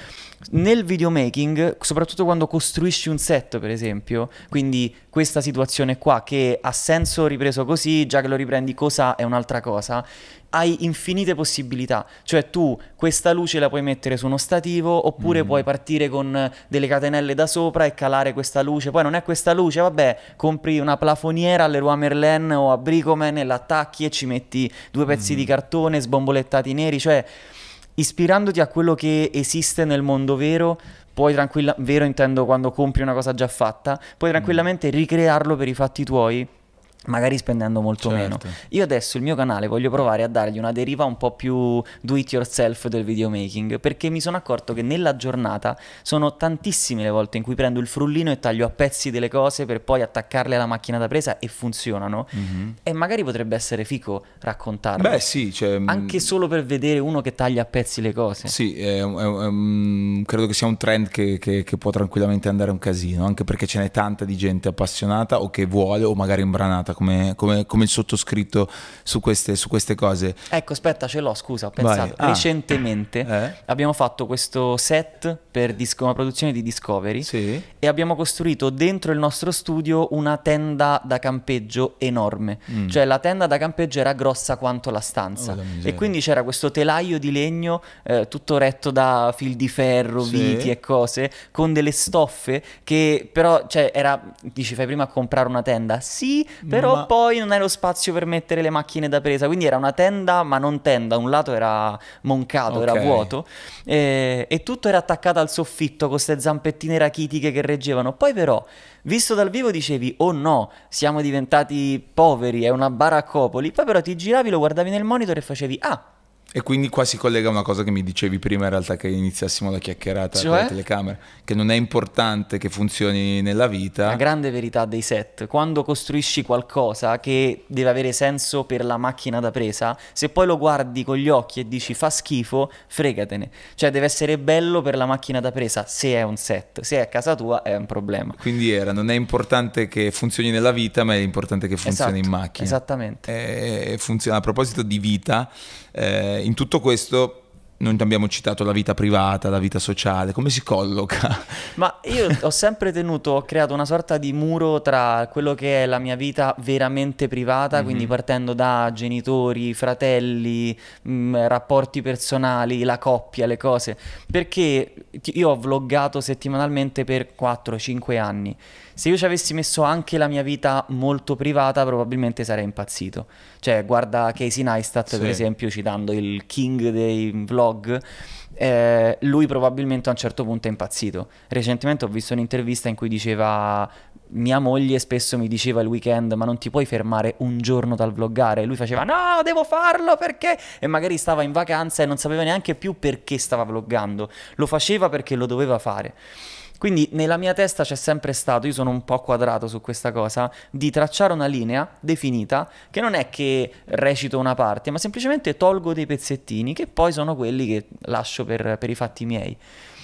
nel videomaking, soprattutto quando costruisci un set, per esempio, quindi questa situazione qua che ha senso ripreso così, già che lo riprendi cosa è un'altra cosa, hai infinite possibilità, cioè tu questa luce la puoi mettere su uno stativo oppure mm. puoi partire con delle catenelle da sopra e calare questa luce, poi non è questa luce, vabbè, compri una plafoniera alle Rua Merlin o a Bricoman e l'attacchi e ci metti due pezzi mm. di cartone sbombolettati neri, cioè ispirandoti a quello che esiste nel mondo vero, puoi tranquillamente, vero intendo quando compri una cosa già fatta, puoi mm. tranquillamente ricrearlo per i fatti tuoi magari spendendo molto certo. meno. Io adesso il mio canale voglio provare a dargli una deriva un po' più do it yourself del videomaking, perché mi sono accorto che nella giornata sono tantissime le volte in cui prendo il frullino e taglio a pezzi delle cose per poi attaccarle alla macchina da presa e funzionano. Mm-hmm. E magari potrebbe essere fico raccontarlo. Beh, sì, cioè, mm, anche solo per vedere uno che taglia a pezzi le cose. Sì, è, è, è, credo che sia un trend che, che, che può tranquillamente andare un casino, anche perché ce n'è tanta di gente appassionata o che vuole o magari imbranata come, come, come il sottoscritto su queste, su queste, cose. Ecco, aspetta, ce l'ho, scusa, ho pensato. Ah. Recentemente eh? abbiamo fatto questo set per disco, una produzione di Discovery sì. e abbiamo costruito dentro il nostro studio una tenda da campeggio enorme. Mm. Cioè la tenda da campeggio era grossa quanto la stanza oh, la e quindi c'era questo telaio di legno eh, tutto retto da fil di ferro, sì. viti e cose con delle stoffe che però cioè, era dici fai prima a comprare una tenda? Sì, però però ma... poi non è lo spazio per mettere le macchine da presa, quindi era una tenda ma non tenda, un lato era moncato, okay. era vuoto eh, e tutto era attaccato al soffitto con queste zampettine rachitiche che reggevano. Poi però, visto dal vivo dicevi "Oh no, siamo diventati poveri, è una baraccopoli". Poi però ti giravi, lo guardavi nel monitor e facevi "Ah, e quindi qua si collega a una cosa che mi dicevi prima in realtà che iniziassimo la chiacchierata cioè? con le telecamere, che non è importante che funzioni nella vita. La grande verità dei set, quando costruisci qualcosa che deve avere senso per la macchina da presa, se poi lo guardi con gli occhi e dici fa schifo, fregatene. Cioè deve essere bello per la macchina da presa, se è un set, se è a casa tua è un problema. Quindi era, non è importante che funzioni nella vita, ma è importante che funzioni esatto, in macchina. Esattamente. E eh, eh, funziona. A proposito di vita eh, in tutto questo non abbiamo citato la vita privata, la vita sociale, come si colloca? Ma io ho sempre tenuto, ho creato una sorta di muro tra quello che è la mia vita veramente privata, mm-hmm. quindi partendo da genitori, fratelli, mh, mm, rapporti personali, la coppia, le cose, perché io ho vloggato settimanalmente per 4-5 anni se io ci avessi messo anche la mia vita molto privata probabilmente sarei impazzito. Cioè guarda Casey Neistat sì. per esempio citando il king dei vlog, eh, lui probabilmente a un certo punto è impazzito. Recentemente ho visto un'intervista in cui diceva mia moglie spesso mi diceva il weekend ma non ti puoi fermare un giorno dal vloggare e lui faceva no devo farlo perché e magari stava in vacanza e non sapeva neanche più perché stava vloggando lo faceva perché lo doveva fare quindi nella mia testa c'è sempre stato, io sono un po' quadrato su questa cosa, di tracciare una linea definita che non è che recito una parte, ma semplicemente tolgo dei pezzettini che poi sono quelli che lascio per, per i fatti miei.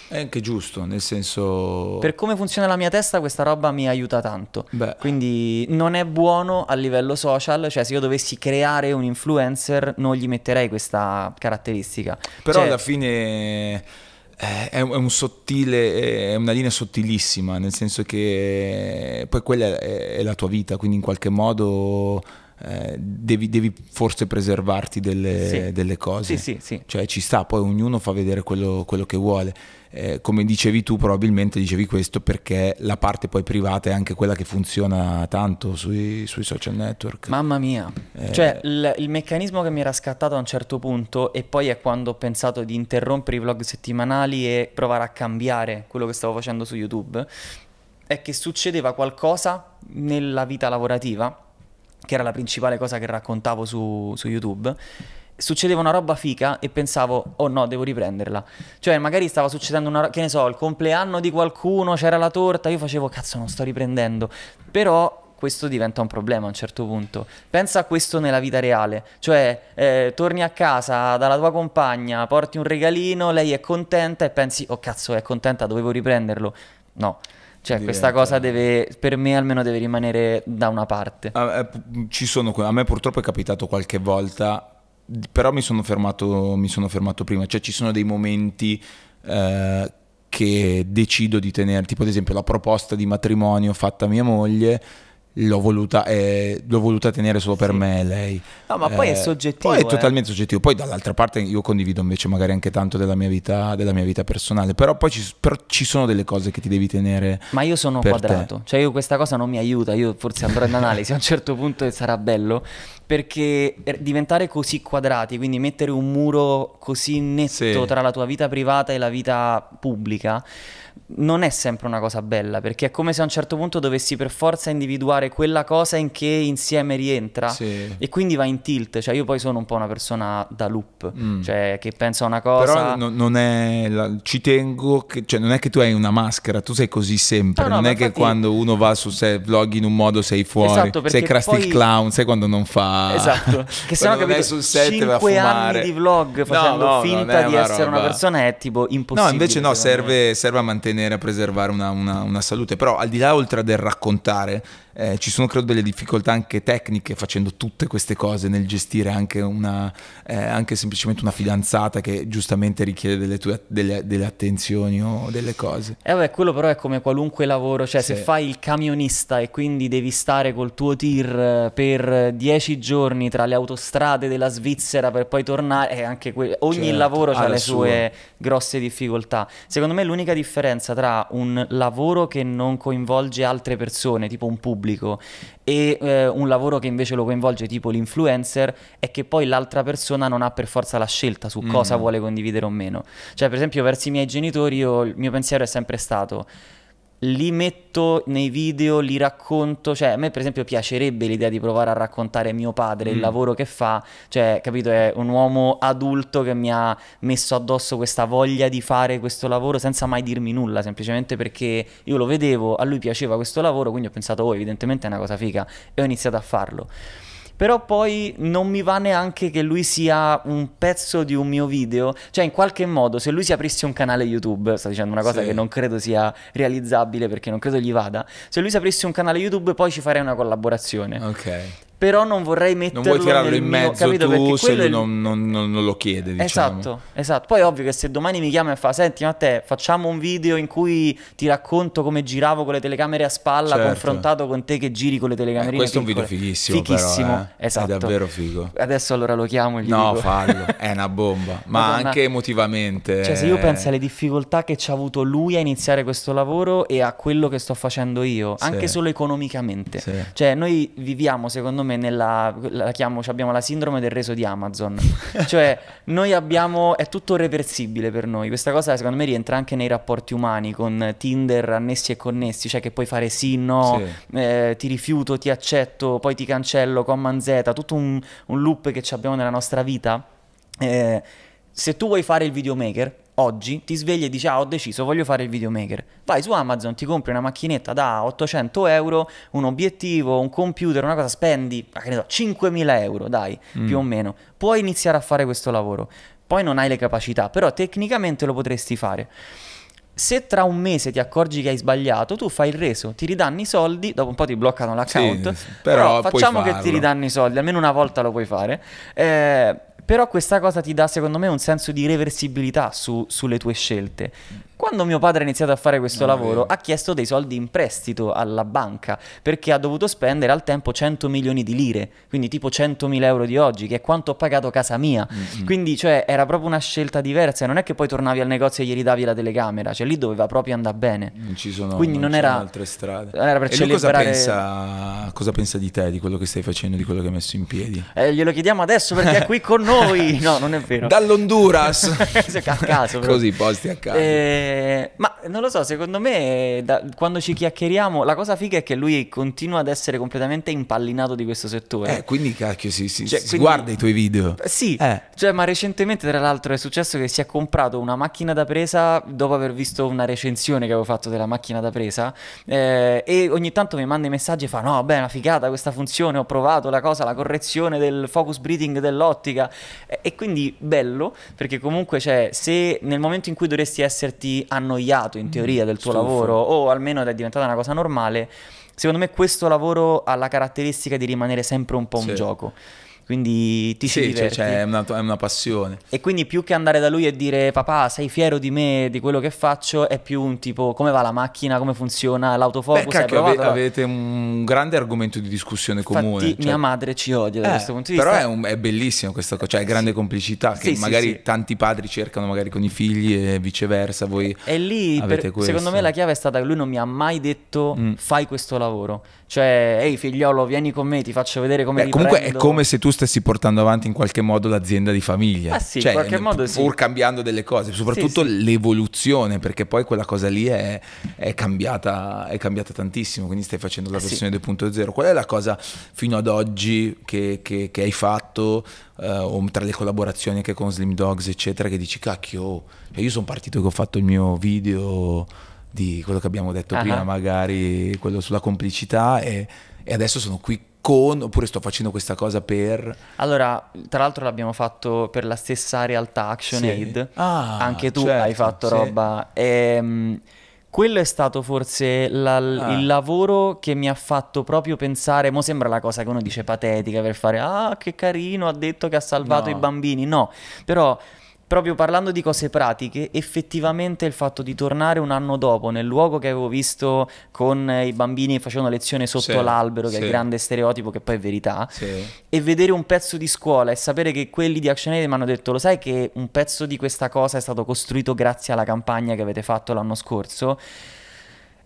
È anche giusto, nel senso... Per come funziona la mia testa questa roba mi aiuta tanto. Beh. Quindi non è buono a livello social, cioè se io dovessi creare un influencer non gli metterei questa caratteristica. Però cioè... alla fine eh, è, un sottile, è una linea sottilissima, nel senso che eh, poi quella è, la tua vita, quindi in qualche modo eh, devi, devi, forse preservarti delle, sì. delle cose. Sì, sì, cioè ci sta, poi ognuno fa vedere quello, quello che vuole eh, come dicevi tu probabilmente dicevi questo perché la parte poi privata è anche quella che funziona tanto sui, sui social network. Mamma mia, eh... cioè il, il meccanismo che mi era scattato a un certo punto e poi è quando ho pensato di interrompere i vlog settimanali e provare a cambiare quello che stavo facendo su YouTube, è che succedeva qualcosa nella vita lavorativa, che era la principale cosa che raccontavo su, su YouTube succedeva una roba fica e pensavo, oh no, devo riprenderla. Cioè, magari stava succedendo una roba, che ne so, il compleanno di qualcuno, c'era la torta, io facevo, cazzo, non sto riprendendo. Però questo diventa un problema a un certo punto. Pensa a questo nella vita reale, cioè eh, torni a casa dalla tua compagna, porti un regalino, lei è contenta e pensi, oh cazzo, è contenta, dovevo riprenderlo. No. Cioè, Diventa. questa cosa deve, per me almeno deve rimanere da una parte. Ah, eh, ci sono, a me purtroppo è capitato qualche volta però mi sono fermato, mi sono fermato prima, cioè ci sono dei momenti eh, che decido di tenere, tipo ad esempio la proposta di matrimonio fatta a mia moglie L'ho voluta, eh, l'ho voluta, tenere solo per sì. me lei. No, ma eh, poi è eh, soggettivo. Poi è eh. totalmente soggettivo. Poi dall'altra parte io condivido invece magari anche tanto della mia vita, della mia vita personale, però poi ci, però ci, sono delle cose che ti devi tenere. Ma io sono quadrato, te. cioè io questa cosa non mi aiuta, io forse andrò in analisi a un certo punto e sarà bello, perché diventare così quadrati, quindi mettere un muro così netto sì. tra la tua vita privata e la vita pubblica non è sempre una cosa bella, perché è come se a un certo punto dovessi per forza individuare quella cosa in che insieme rientra sì. e quindi va in tilt, cioè io poi sono un po' una persona da loop, mm. cioè che pensa a una cosa... Però no, non è, la... ci tengo, che... cioè non è che tu hai una maschera, tu sei così sempre, no, no, non è che quando uno va su se vlog in un modo sei fuori, esatto, sei Krusty poi... il Clown, sai quando non fa... Esatto, che se no capito, sul set 5 anni di vlog facendo finta di essere roba. una persona è tipo impossibile. No, invece no, serve, serve a mantenere mantenere, a preservare una, una, una salute. Però al di là oltre del raccontare, eh, ci sono credo delle difficoltà anche tecniche facendo tutte queste cose nel gestire anche, una, eh, anche semplicemente una fidanzata che giustamente richiede delle, tue, delle, delle attenzioni o delle cose. E eh vabbè, quello però è come qualunque lavoro, cioè sì. se fai il camionista e quindi devi stare col tuo tir eh, per dieci giorni tra le autostrade della Svizzera per poi tornare, eh, anche que- ogni certo, lavoro ha le sue grosse difficoltà. Secondo me l'unica differenza differenza tra un lavoro che non coinvolge altre persone, tipo un pubblico, e eh, un lavoro che invece lo coinvolge, tipo l'influencer, è che poi l'altra persona non ha per forza la scelta su mm. cosa vuole condividere o meno. Cioè, per esempio, verso i miei genitori, io, il mio pensiero è sempre stato li metto nei video, li racconto, cioè a me per esempio piacerebbe l'idea di provare a raccontare mio padre, mm. il lavoro che fa, cioè capito è un uomo adulto che mi ha messo addosso questa voglia di fare questo lavoro senza mai dirmi nulla, semplicemente perché io lo vedevo, a lui piaceva questo lavoro, quindi ho pensato oh evidentemente è una cosa figa e ho iniziato a farlo però poi non mi va neanche che lui sia un pezzo di un mio video, cioè in qualche modo se lui si aprisse un canale YouTube, sto dicendo una cosa sì. che non credo sia realizzabile perché non credo gli vada, se lui si aprisse un canale YouTube poi ci farei una collaborazione. Ok però non vorrei metterlo non vuoi tirarlo in mezzo mio, capito? tu se lui non, non, non, lo chiede diciamo. esatto, esatto poi è ovvio che se domani mi chiama e fa senti ma te facciamo un video in cui ti racconto come giravo con le telecamere a spalla certo. confrontato con te che giri con le telecamere eh, questo piccole. è un video fighissimo fighissimo però, eh. esatto è davvero figo adesso allora lo chiamo e gli no dico. fallo è una bomba ma Madonna. anche emotivamente cioè se io eh. penso alle difficoltà che ci ha avuto lui a iniziare questo lavoro e a quello che sto facendo io sì. anche solo economicamente sì. cioè noi viviamo secondo me come nella, la chiamo, cioè abbiamo la sindrome del reso di Amazon, cioè noi abbiamo, è tutto reversibile per noi, questa cosa secondo me rientra anche nei rapporti umani con Tinder annessi e connessi, cioè che puoi fare sì, no, sì. Eh, ti rifiuto, ti accetto, poi ti cancello, command Z, tutto un, un loop che abbiamo nella nostra vita. Eh, se tu vuoi fare il videomaker, oggi ti svegli e dici ah ho deciso voglio fare il videomaker vai su Amazon ti compri una macchinetta da 800 euro un obiettivo un computer una cosa spendi ah, che ne so 5000 euro dai mm. più o meno puoi iniziare a fare questo lavoro poi non hai le capacità però tecnicamente lo potresti fare se tra un mese ti accorgi che hai sbagliato, tu fai il reso, ti ridanno i soldi, dopo un po' ti bloccano l'account, sì, però, però facciamo che ti ridanno i soldi, almeno una volta lo puoi fare. Eh, però questa cosa ti dà, secondo me, un senso di reversibilità su, sulle tue scelte. Quando mio padre ha iniziato a fare questo non ah, lavoro, ha chiesto dei soldi in prestito alla banca perché ha dovuto spendere al tempo 100 milioni di lire, quindi tipo 100 mila euro di oggi, che è quanto ho pagato casa mia. Mm-hmm. Quindi, cioè, era proprio una scelta diversa. Non è che poi tornavi al negozio e gli ridavi la telecamera, cioè lì doveva proprio andare bene. Non mm, ci sono, quindi non, non era, altre strade. Non era per e celebrare... cosa, pensa, cosa pensa di te, di quello che stai facendo, di quello che hai messo in piedi? Eh, glielo chiediamo adesso perché è qui con noi. No, non è vero. Dall'Honduras. a caso. Così, posti a caso. Eh, eh, ma non lo so, secondo me da, quando ci chiacchieriamo la cosa figa è che lui continua ad essere completamente impallinato di questo settore. Eh, quindi cacchio, si, si, cioè, si quindi, guarda i tuoi video. Sì, eh. cioè, ma recentemente tra l'altro è successo che si è comprato una macchina da presa dopo aver visto una recensione che avevo fatto della macchina da presa eh, e ogni tanto mi manda i messaggi e fa no, vabbè, una figata questa funzione, ho provato la cosa, la correzione del focus breathing dell'ottica e, e quindi bello perché comunque cioè, se nel momento in cui dovresti esserti annoiato in mm, teoria del tuo Stufo. lavoro o almeno è diventata una cosa normale, secondo me questo lavoro ha la caratteristica di rimanere sempre un po' un sì. gioco. Quindi ti sì, si cioè, diverti. Cioè, cioè è, una, è, una, passione. E quindi più che andare da lui e dire papà sei fiero di me, di quello che faccio, è più un tipo come va la macchina, come funziona l'autofocus. Beh, cacchio, ave- avete un grande argomento di discussione comune. Infatti, cioè... Mia madre ci odia da eh, questo punto di però vista. Però è, è bellissimo questa cosa, cioè è grande sì. complicità che sì, magari sì, tanti padri cercano magari con i figli e viceversa. Voi e lì, per, secondo me la chiave è stata che lui non mi ha mai detto mm. fai questo lavoro cioè, ehi figliolo, vieni con me, ti faccio vedere come Beh, Comunque è come se tu stessi portando avanti in qualche modo l'azienda di famiglia. Ah sì, cioè, in qualche modo sì. Pur cambiando delle cose, soprattutto sì, sì. l'evoluzione, perché poi quella cosa lì è, è, cambiata, è cambiata tantissimo, quindi stai facendo la eh, versione sì. 2.0. Qual è la cosa fino ad oggi che, che, che hai fatto, eh, tra le collaborazioni anche con Slim Dogs, eccetera, che dici, cacchio, cioè io sono partito che ho fatto il mio video di quello che abbiamo detto uh-huh. prima, magari quello sulla complicità e, e adesso sono qui con, oppure sto facendo questa cosa per... Allora, tra l'altro l'abbiamo fatto per la stessa realtà ActionAid, sì. ah, anche tu certo, hai fatto sì. roba. E, ehm, quello è stato forse la, ah. il lavoro che mi ha fatto proprio pensare, mo sembra la cosa che uno dice patetica per fare, ah che carino, ha detto che ha salvato no. i bambini, no, però proprio parlando di cose pratiche, effettivamente il fatto di tornare un anno dopo nel luogo che avevo visto con i bambini che facevano lezione sotto sì, l'albero, che sì. è il grande stereotipo che poi è verità, sì. e vedere un pezzo di scuola e sapere che quelli di Action mi hanno detto lo sai che un pezzo di questa cosa è stato costruito grazie alla campagna che avete fatto l'anno scorso?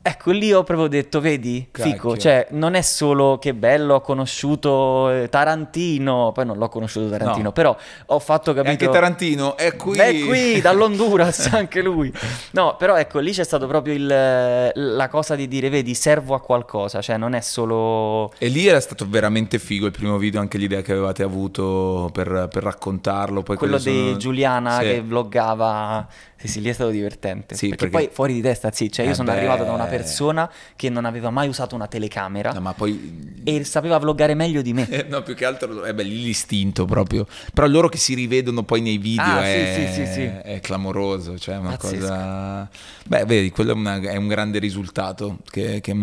Ecco, lì ho proprio detto, vedi, Cacchio. fico, cioè non è solo che bello, ho conosciuto eh, Tarantino, poi non l'ho conosciuto Tarantino, no. però ho fatto capire... Anche Tarantino è qui! È qui, dall'Honduras, anche lui. No, però ecco, lì c'è stato proprio il, la cosa di dire, vedi, servo a qualcosa, cioè non è solo... E lì era stato veramente figo il primo video, anche l'idea che avevate avuto per, per raccontarlo. Poi Quello di sono... Giuliana sì. che vloggava sì, sì, lì è stato divertente. Sì, perché, perché, poi fuori di testa, sì, cioè io eh sono beh... arrivato da una persona che non aveva mai usato una telecamera no, ma poi... e sapeva vloggare meglio di me. no, più che altro, è eh beh, lì l'istinto proprio. Però loro che si rivedono poi nei video ah, è... Sì, sì, sì, è, clamoroso, cioè è una Pazzesco. cosa... Beh, vedi, quello è, una... è un grande risultato che, che,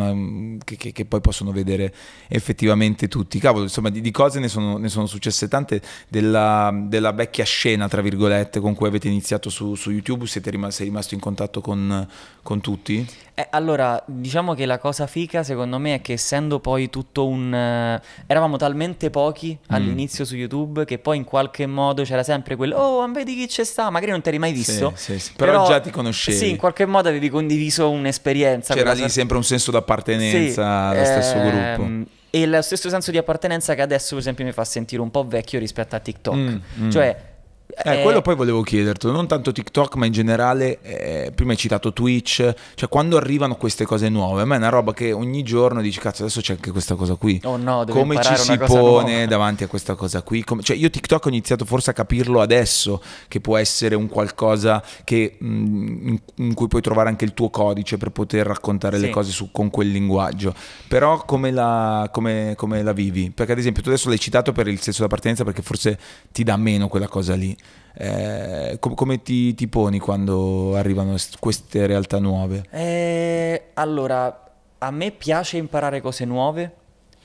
che, che, poi possono vedere effettivamente tutti. Cavolo, insomma, di, di cose ne sono, ne sono, successe tante della, della vecchia scena, tra virgolette, con cui avete iniziato su, su YouTube tribù siete rimasto, sei rimasto in contatto con, con tutti? Eh, allora, diciamo che la cosa fica secondo me è che essendo poi tutto un... Eh, eravamo talmente pochi mm. all'inizio mm. su YouTube che poi in qualche modo c'era sempre quel oh, vedi chi c'è sta, magari non ti eri mai visto. Sì, sì, sì. Però, però, già ti conoscevi. Sì, in qualche modo avevi condiviso un'esperienza. C'era lì sorta... sempre un senso d'appartenenza allo ehm... stesso gruppo. E lo stesso senso di appartenenza che adesso per esempio mi fa sentire un po' vecchio rispetto a TikTok. Mm, mm. Cioè eh, eh, quello poi volevo chiederti, non tanto TikTok, ma in generale, eh, prima hai citato Twitch, cioè quando arrivano queste cose nuove, a me è una roba che ogni giorno dici cazzo, adesso c'è anche questa cosa qui. Oh no, Come ci si pone nuova. davanti a questa cosa qui? Come... Cioè, io TikTok ho iniziato forse a capirlo adesso, che può essere un qualcosa che, mh, mm, in, cui puoi trovare anche il tuo codice per poter raccontare sì. le cose su, con quel linguaggio. Però come la, come, come la vivi? Perché ad esempio tu adesso l'hai citato per il senso d'appartenenza perché forse ti dà meno quella cosa lì eh, com come ti, ti, poni quando arrivano queste realtà nuove? Eh, allora, a me piace imparare cose nuove,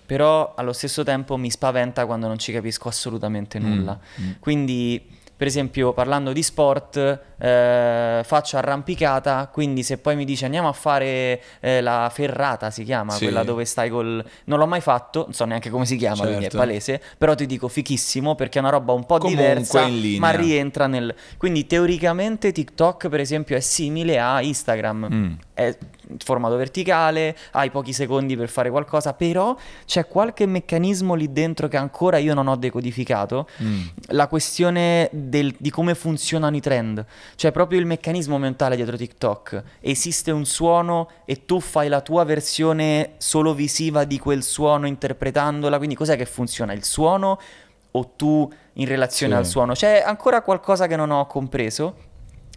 però allo stesso tempo mi spaventa quando non ci capisco assolutamente mm, nulla. Mm, mm. Quindi, per esempio, parlando di sport eh, faccio arrampicata, quindi se poi mi dici andiamo a fare eh, la ferrata, si chiama, sì. quella dove stai col... Non l'ho mai fatto, non so neanche come si chiama, certo. quindi è certo. palese, però ti dico fichissimo perché è una roba un po' Comunque diversa, ma rientra nel... Quindi teoricamente TikTok per esempio è simile a Instagram, mm. è formato verticale, hai pochi secondi per fare qualcosa, però c'è qualche meccanismo lì dentro che ancora io non ho decodificato, mm. la questione del, di come funzionano i trend. C'è proprio il meccanismo mentale dietro TikTok. Esiste un suono e tu fai la tua versione solo visiva di quel suono interpretandola. Quindi cos'è che funziona? Il suono o tu in relazione sì. al suono? C'è ancora qualcosa che non ho compreso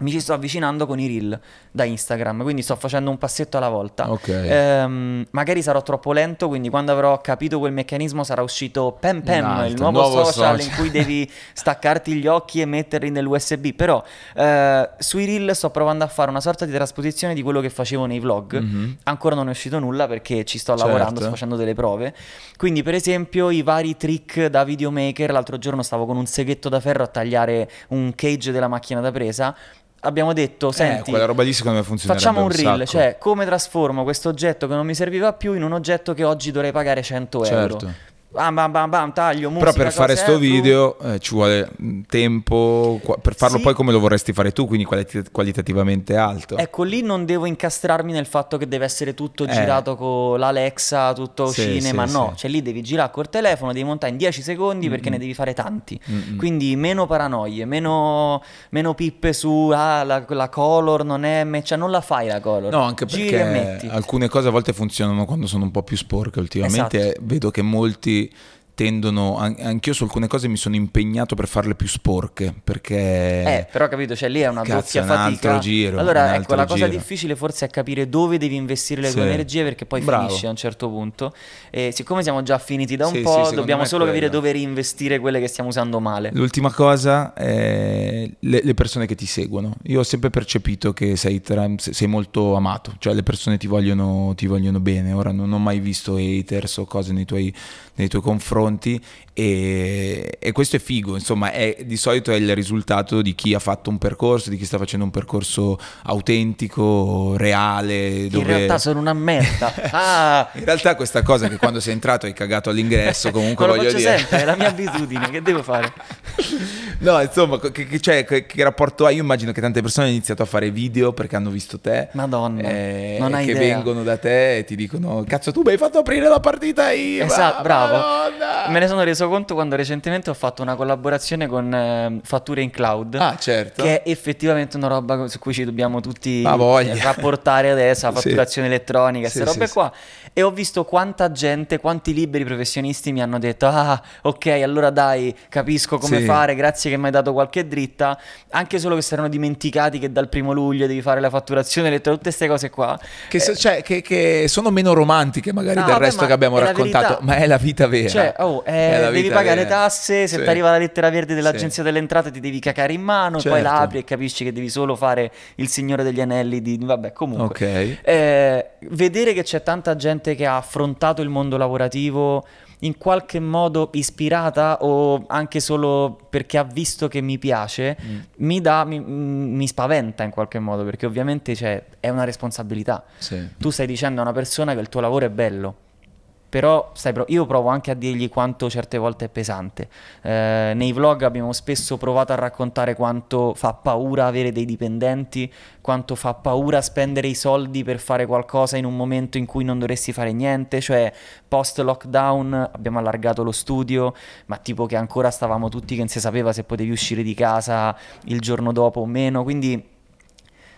mi ci sto avvicinando con i reel da Instagram, quindi sto facendo un passetto alla volta. Okay. Ehm, magari sarò troppo lento, quindi quando avrò capito quel meccanismo sarà uscito Pem Pem, no, il nuovo, nuovo social, social, in cui devi staccarti gli occhi e metterli nell'USB. Però eh, sui reel sto provando a fare una sorta di trasposizione di quello che facevo nei vlog. Mm-hmm. Ancora non è uscito nulla perché ci sto certo. lavorando, sto facendo delle prove. Quindi per esempio i vari trick da videomaker, l'altro giorno stavo con un seghetto da ferro a tagliare un cage della macchina da presa abbiamo detto, eh, senti, eh, quella roba lì secondo me funziona. Facciamo un, reel, sacco. cioè come trasformo questo oggetto che non mi serviva più in un oggetto che oggi dovrei pagare 100 euro. certo. Bam, bam, bam, bam, taglio, musica, Però per fare sto video eh, ci vuole mm, tempo, per farlo sì. poi come lo vorresti fare tu, quindi qualit qualitativamente alto. Ecco, lì non devo incastrarmi nel fatto che deve essere tutto eh. girato con l'Alexa, tutto sì, cinema, sì, no. Cioè lì devi girare col telefono, devi montare in 10 secondi mm -hmm. perché ne devi fare tanti. Mm -hmm. Quindi meno paranoie, meno, meno pippe su, ah, la, la, color non è, cioè non la fai la color. No, anche perché alcune cose a volte funzionano quando sono un po' più sporche ultimamente. Esatto. Vedo che molti tendono, anch'io su alcune cose mi sono impegnato per farle più sporche, perché... Eh, però capito, cioè lì è una cazzo, doppia un Altro giro, allora, ecco, la cosa giro. difficile forse è capire dove devi investire le sì. tue energie, perché poi Bravo. finisci a un certo punto. E siccome siamo già finiti da un sì, po', sì, dobbiamo solo capire dove reinvestire quelle che stiamo usando male. L'ultima cosa è le, le, persone che ti seguono. Io ho sempre percepito che sei, tra, sei molto amato, cioè le persone ti vogliono, ti vogliono bene. Ora non ho mai visto haters o cose nei tuoi nei tuoi confronti e, e questo è figo, insomma, è, di solito è il risultato di chi ha fatto un percorso, di chi sta facendo un percorso autentico, reale. Dove... In realtà sono una merda. Ah. In realtà questa cosa che quando sei entrato hai cagato all'ingresso, comunque voglio dire... Sempre, è la mia abitudine, che devo fare? No, insomma, che, che, cioè, che, che, rapporto hai? Io immagino che tante persone hanno iniziato a fare video perché hanno visto te. Madonna, eh, non hai che idea. vengono da te e ti dicono, cazzo tu mi hai fatto aprire la partita io. Esatto, bravo bravo. Madonna! Me ne sono reso conto quando recentemente ho fatto una collaborazione con eh, Fatture in Cloud. Ah, certo. Che è effettivamente una roba su cui ci dobbiamo tutti rapportare adesso, la fatturazione sì. elettronica, queste sì, robe sì, qua. E ho visto quanta gente, quanti liberi professionisti mi hanno detto, ah, ok, allora dai, capisco come fare, grazie che mi hai dato qualche dritta. Anche solo che si erano dimenticati che dal primo luglio devi fare la fatturazione elettronica, tutte queste cose qua. Che, so, eh. cioè, che, che sono meno romantiche magari no, del vabbè, resto che abbiamo raccontato, verità. ma è la vita vita vera. Cioè, oh, eh, devi pagare vera. tasse, se sì. ti arriva la lettera verde dell'agenzia sì. delle entrate ti devi cacare in mano, certo. poi la apri e capisci che devi solo fare il signore degli anelli di... Vabbè, comunque. Okay. Eh, vedere che c'è tanta gente che ha affrontato il mondo lavorativo in qualche modo ispirata o anche solo perché ha visto che mi piace, mm. mi, da, mi, mm, mi, spaventa in qualche modo, perché ovviamente cioè, è una responsabilità. Sì. Tu stai dicendo a una persona che il tuo lavoro è bello, però sai, io provo anche a dirgli quanto certe volte è pesante. Eh, nei vlog abbiamo spesso provato a raccontare quanto fa paura avere dei dipendenti, quanto fa paura spendere i soldi per fare qualcosa in un momento in cui non dovresti fare niente, cioè post lockdown abbiamo allargato lo studio, ma tipo che ancora stavamo tutti che non si sapeva se potevi uscire di casa il giorno dopo o meno, quindi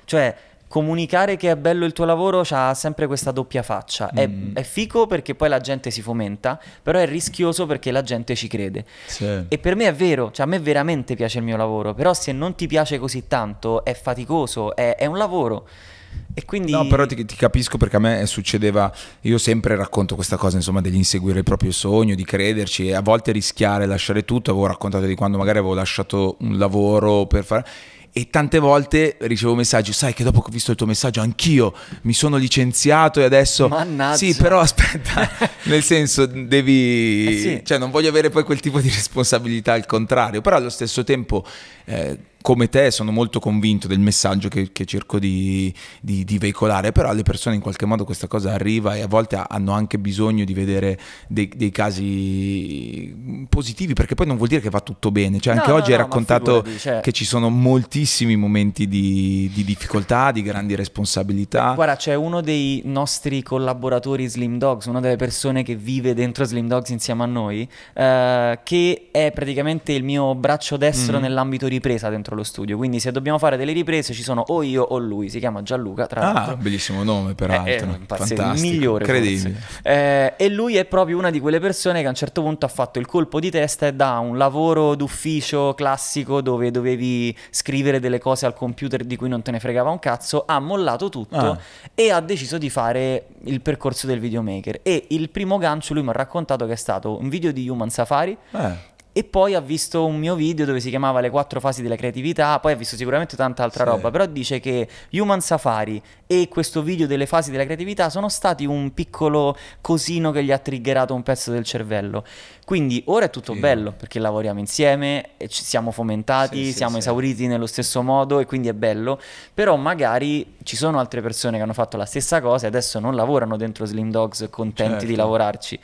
cioè comunicare che è bello il tuo lavoro ha sempre questa doppia faccia. È, mm. è, fico perché poi la gente si fomenta, però è rischioso perché la gente ci crede. Sì. E per me è vero, cioè a me veramente piace il mio lavoro, però se non ti piace così tanto è faticoso, è, è un lavoro. E quindi... No, però ti, ti, capisco perché a me succedeva, io sempre racconto questa cosa, insomma, dell'inseguire il proprio sogno, di crederci e a volte rischiare, lasciare tutto. Avevo raccontato di quando magari avevo lasciato un lavoro per fare e tante volte ricevo messaggi, sai che dopo che ho visto il tuo messaggio anch'io mi sono licenziato e adesso... Mannaggia. Sì, però aspetta, nel senso devi... Eh sì. Cioè non voglio avere poi quel tipo di responsabilità al contrario, però allo stesso tempo... Eh, come te sono molto convinto del messaggio che, che cerco di, di, di, veicolare, però alle persone in qualche modo questa cosa arriva e a volte hanno anche bisogno di vedere dei, dei casi positivi, perché poi non vuol dire che va tutto bene. Cioè, anche no, oggi no, hai no, raccontato figurati, cioè... che ci sono moltissimi momenti di, di difficoltà, di grandi responsabilità. Eh, guarda, c'è uno dei nostri collaboratori Slim Dogs, una delle persone che vive dentro Slim Dogs insieme a noi, eh, che è praticamente il mio braccio destro mm. nell'ambito ripresa dentro lo studio. Quindi se dobbiamo fare delle riprese ci sono o io o lui. Si chiama Gianluca, tra l'altro. Ah, bellissimo nome peraltro. È, eh, è eh, Migliore. Credibile. Eh, e lui è proprio una di quelle persone che a un certo punto ha fatto il colpo di testa e da un lavoro d'ufficio classico dove dovevi scrivere delle cose al computer di cui non te ne fregava un cazzo, ha mollato tutto ah. e ha deciso di fare il percorso del videomaker. E il primo gancio lui mi ha raccontato che è stato un video di Human Safari. Eh e poi ha visto un mio video dove si chiamava Le quattro fasi della creatività, poi ha visto sicuramente tanta altra sì. roba, però dice che Human Safari e questo video delle fasi della creatività sono stati un piccolo cosino che gli ha triggerato un pezzo del cervello. Quindi ora è tutto sì. bello perché lavoriamo insieme, ci siamo fomentati, sì, siamo esauriti nello stesso modo e quindi è bello, però magari ci sono altre persone che hanno fatto la stessa cosa e adesso non lavorano dentro Slim Dogs contenti certo. di lavorarci.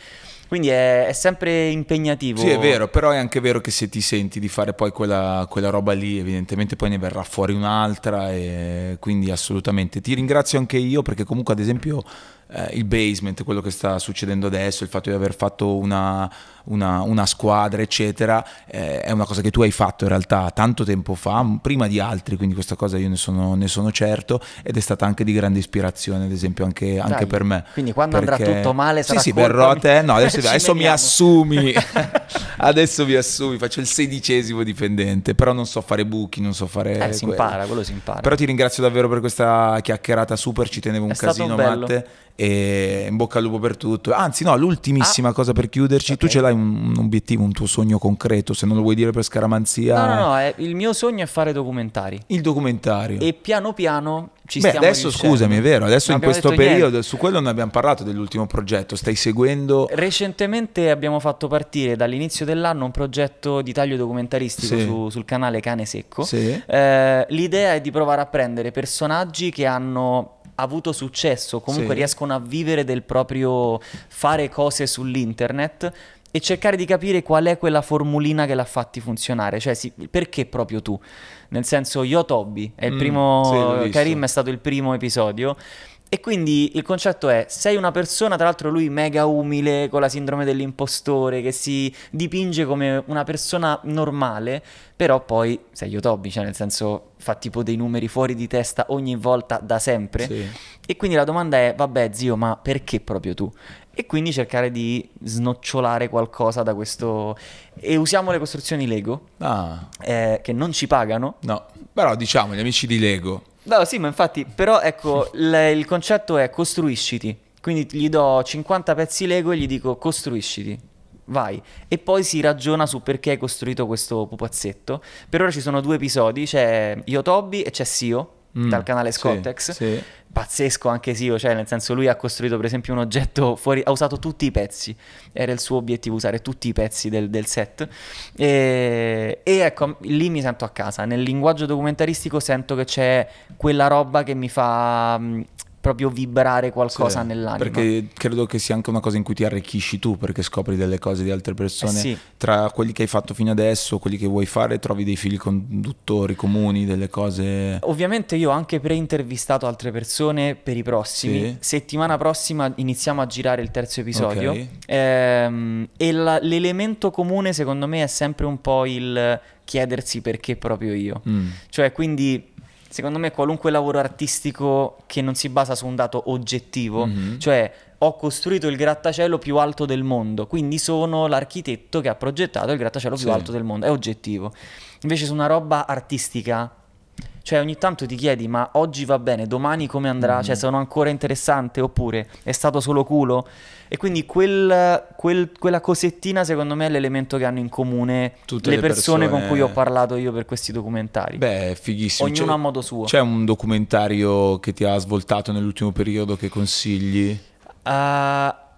Quindi è, è, sempre impegnativo. Sì, è vero, però è anche vero che se ti senti di fare poi quella, quella roba lì, evidentemente poi ne verrà fuori un'altra, e quindi assolutamente. Ti ringrazio anche io perché comunque ad esempio... Eh, il basement, quello che sta succedendo adesso, il fatto di aver fatto una, una, una squadra, eccetera, eh, è una cosa che tu hai fatto in realtà tanto tempo fa, prima di altri, quindi questa cosa io ne sono, ne sono certo ed è stata anche di grande ispirazione, ad esempio, anche, anche per me. Quindi quando perché... andrà tutto male sarà Sì, sì, verrò a te, no, adesso adesso mi assumi, adesso mi assumi, faccio il sedicesimo dipendente, però non so fare buchi, non so fare... Eh, quello. si impara, quello si impara. Però ti ringrazio davvero per questa chiacchierata super, ci tenevo un È casino, Matte e in bocca al lupo per tutto. Anzi, no, l'ultimissima ah. cosa per chiuderci, okay. tu ce l'hai un, obiettivo, un tuo sogno concreto, se non lo vuoi dire per scaramanzia. No, no, no, è, il mio sogno è fare documentari. Il documentario. E piano piano ci Beh, stiamo adesso riuscendo. scusami, è vero, adesso non in questo periodo, niente. su quello non abbiamo parlato dell'ultimo progetto, stai seguendo... Recentemente abbiamo fatto partire dall'inizio dell'anno un progetto di taglio documentaristico sì. su, sul canale Cane Secco. Sì. Eh, l'idea è di provare a prendere personaggi che hanno avuto successo, comunque sì. riescono a vivere del proprio fare cose sull'internet e cercare di capire qual è quella formulina che l'ha fatti funzionare, cioè sì, perché proprio tu? Nel senso, io Toby, è il mm, primo, sì, Karim è stato il primo episodio e quindi il concetto è, sei una persona, tra l'altro lui mega umile, con la sindrome dell'impostore, che si dipinge come una persona normale, però poi sei Yotobi, cioè nel senso fa tipo dei numeri fuori di testa ogni volta da sempre. Sì. E quindi la domanda è, vabbè zio, ma perché proprio tu? E quindi cercare di snocciolare qualcosa da questo... E usiamo le costruzioni Lego, ah. eh, che non ci pagano. No, però diciamo, gli amici di Lego, No, sì, ma infatti, però ecco, le, il concetto è costruisciti. Quindi gli do 50 pezzi Lego e gli dico costruisciti. Vai. E poi si ragiona su perché hai costruito questo pupazzetto. Per ora ci sono due episodi, c'è Io Tobi e c'è Sio mm, dal canale Scottex. Sì, sì. Pazzesco anche Sio, cioè nel senso lui ha costruito per esempio un oggetto fuori, ha usato tutti i pezzi, era il suo obiettivo usare tutti i pezzi del, del set e, e, ecco lì mi sento a casa, nel linguaggio documentaristico sento che c'è quella roba che mi fa mm, proprio vibrare qualcosa sì, nell'anima. Perché credo che sia anche una cosa in cui ti arricchisci tu, perché scopri delle cose di altre persone. Eh sì. Tra quelli che hai fatto fino adesso, quelli che vuoi fare, trovi dei fili conduttori comuni, delle cose... Ovviamente io ho anche pre-intervistato altre persone per i prossimi. Sì. Settimana prossima iniziamo a girare il terzo episodio. Okay. Ehm, e la, l'elemento comune secondo me è sempre un po' il chiedersi perché proprio io. Mm. Cioè quindi secondo me qualunque lavoro artistico che non si basa su un dato oggettivo, mm-hmm. cioè ho costruito il grattacielo più alto del mondo, quindi sono l'architetto che ha progettato il grattacielo sì. più alto del mondo, è oggettivo. Invece su una roba artistica cioè ogni tanto ti chiedi ma oggi va bene, domani come andrà? Cioè, mm. Cioè sono ancora interessante oppure è stato solo culo? E quindi quel, quel, quella cosettina secondo me è l'elemento che hanno in comune Tutte le, le persone, persone, con cui ho parlato io per questi documentari. Beh, è fighissimo. Ognuno c'è, a modo suo. C'è un documentario che ti ha svoltato nell'ultimo periodo che consigli? Uh,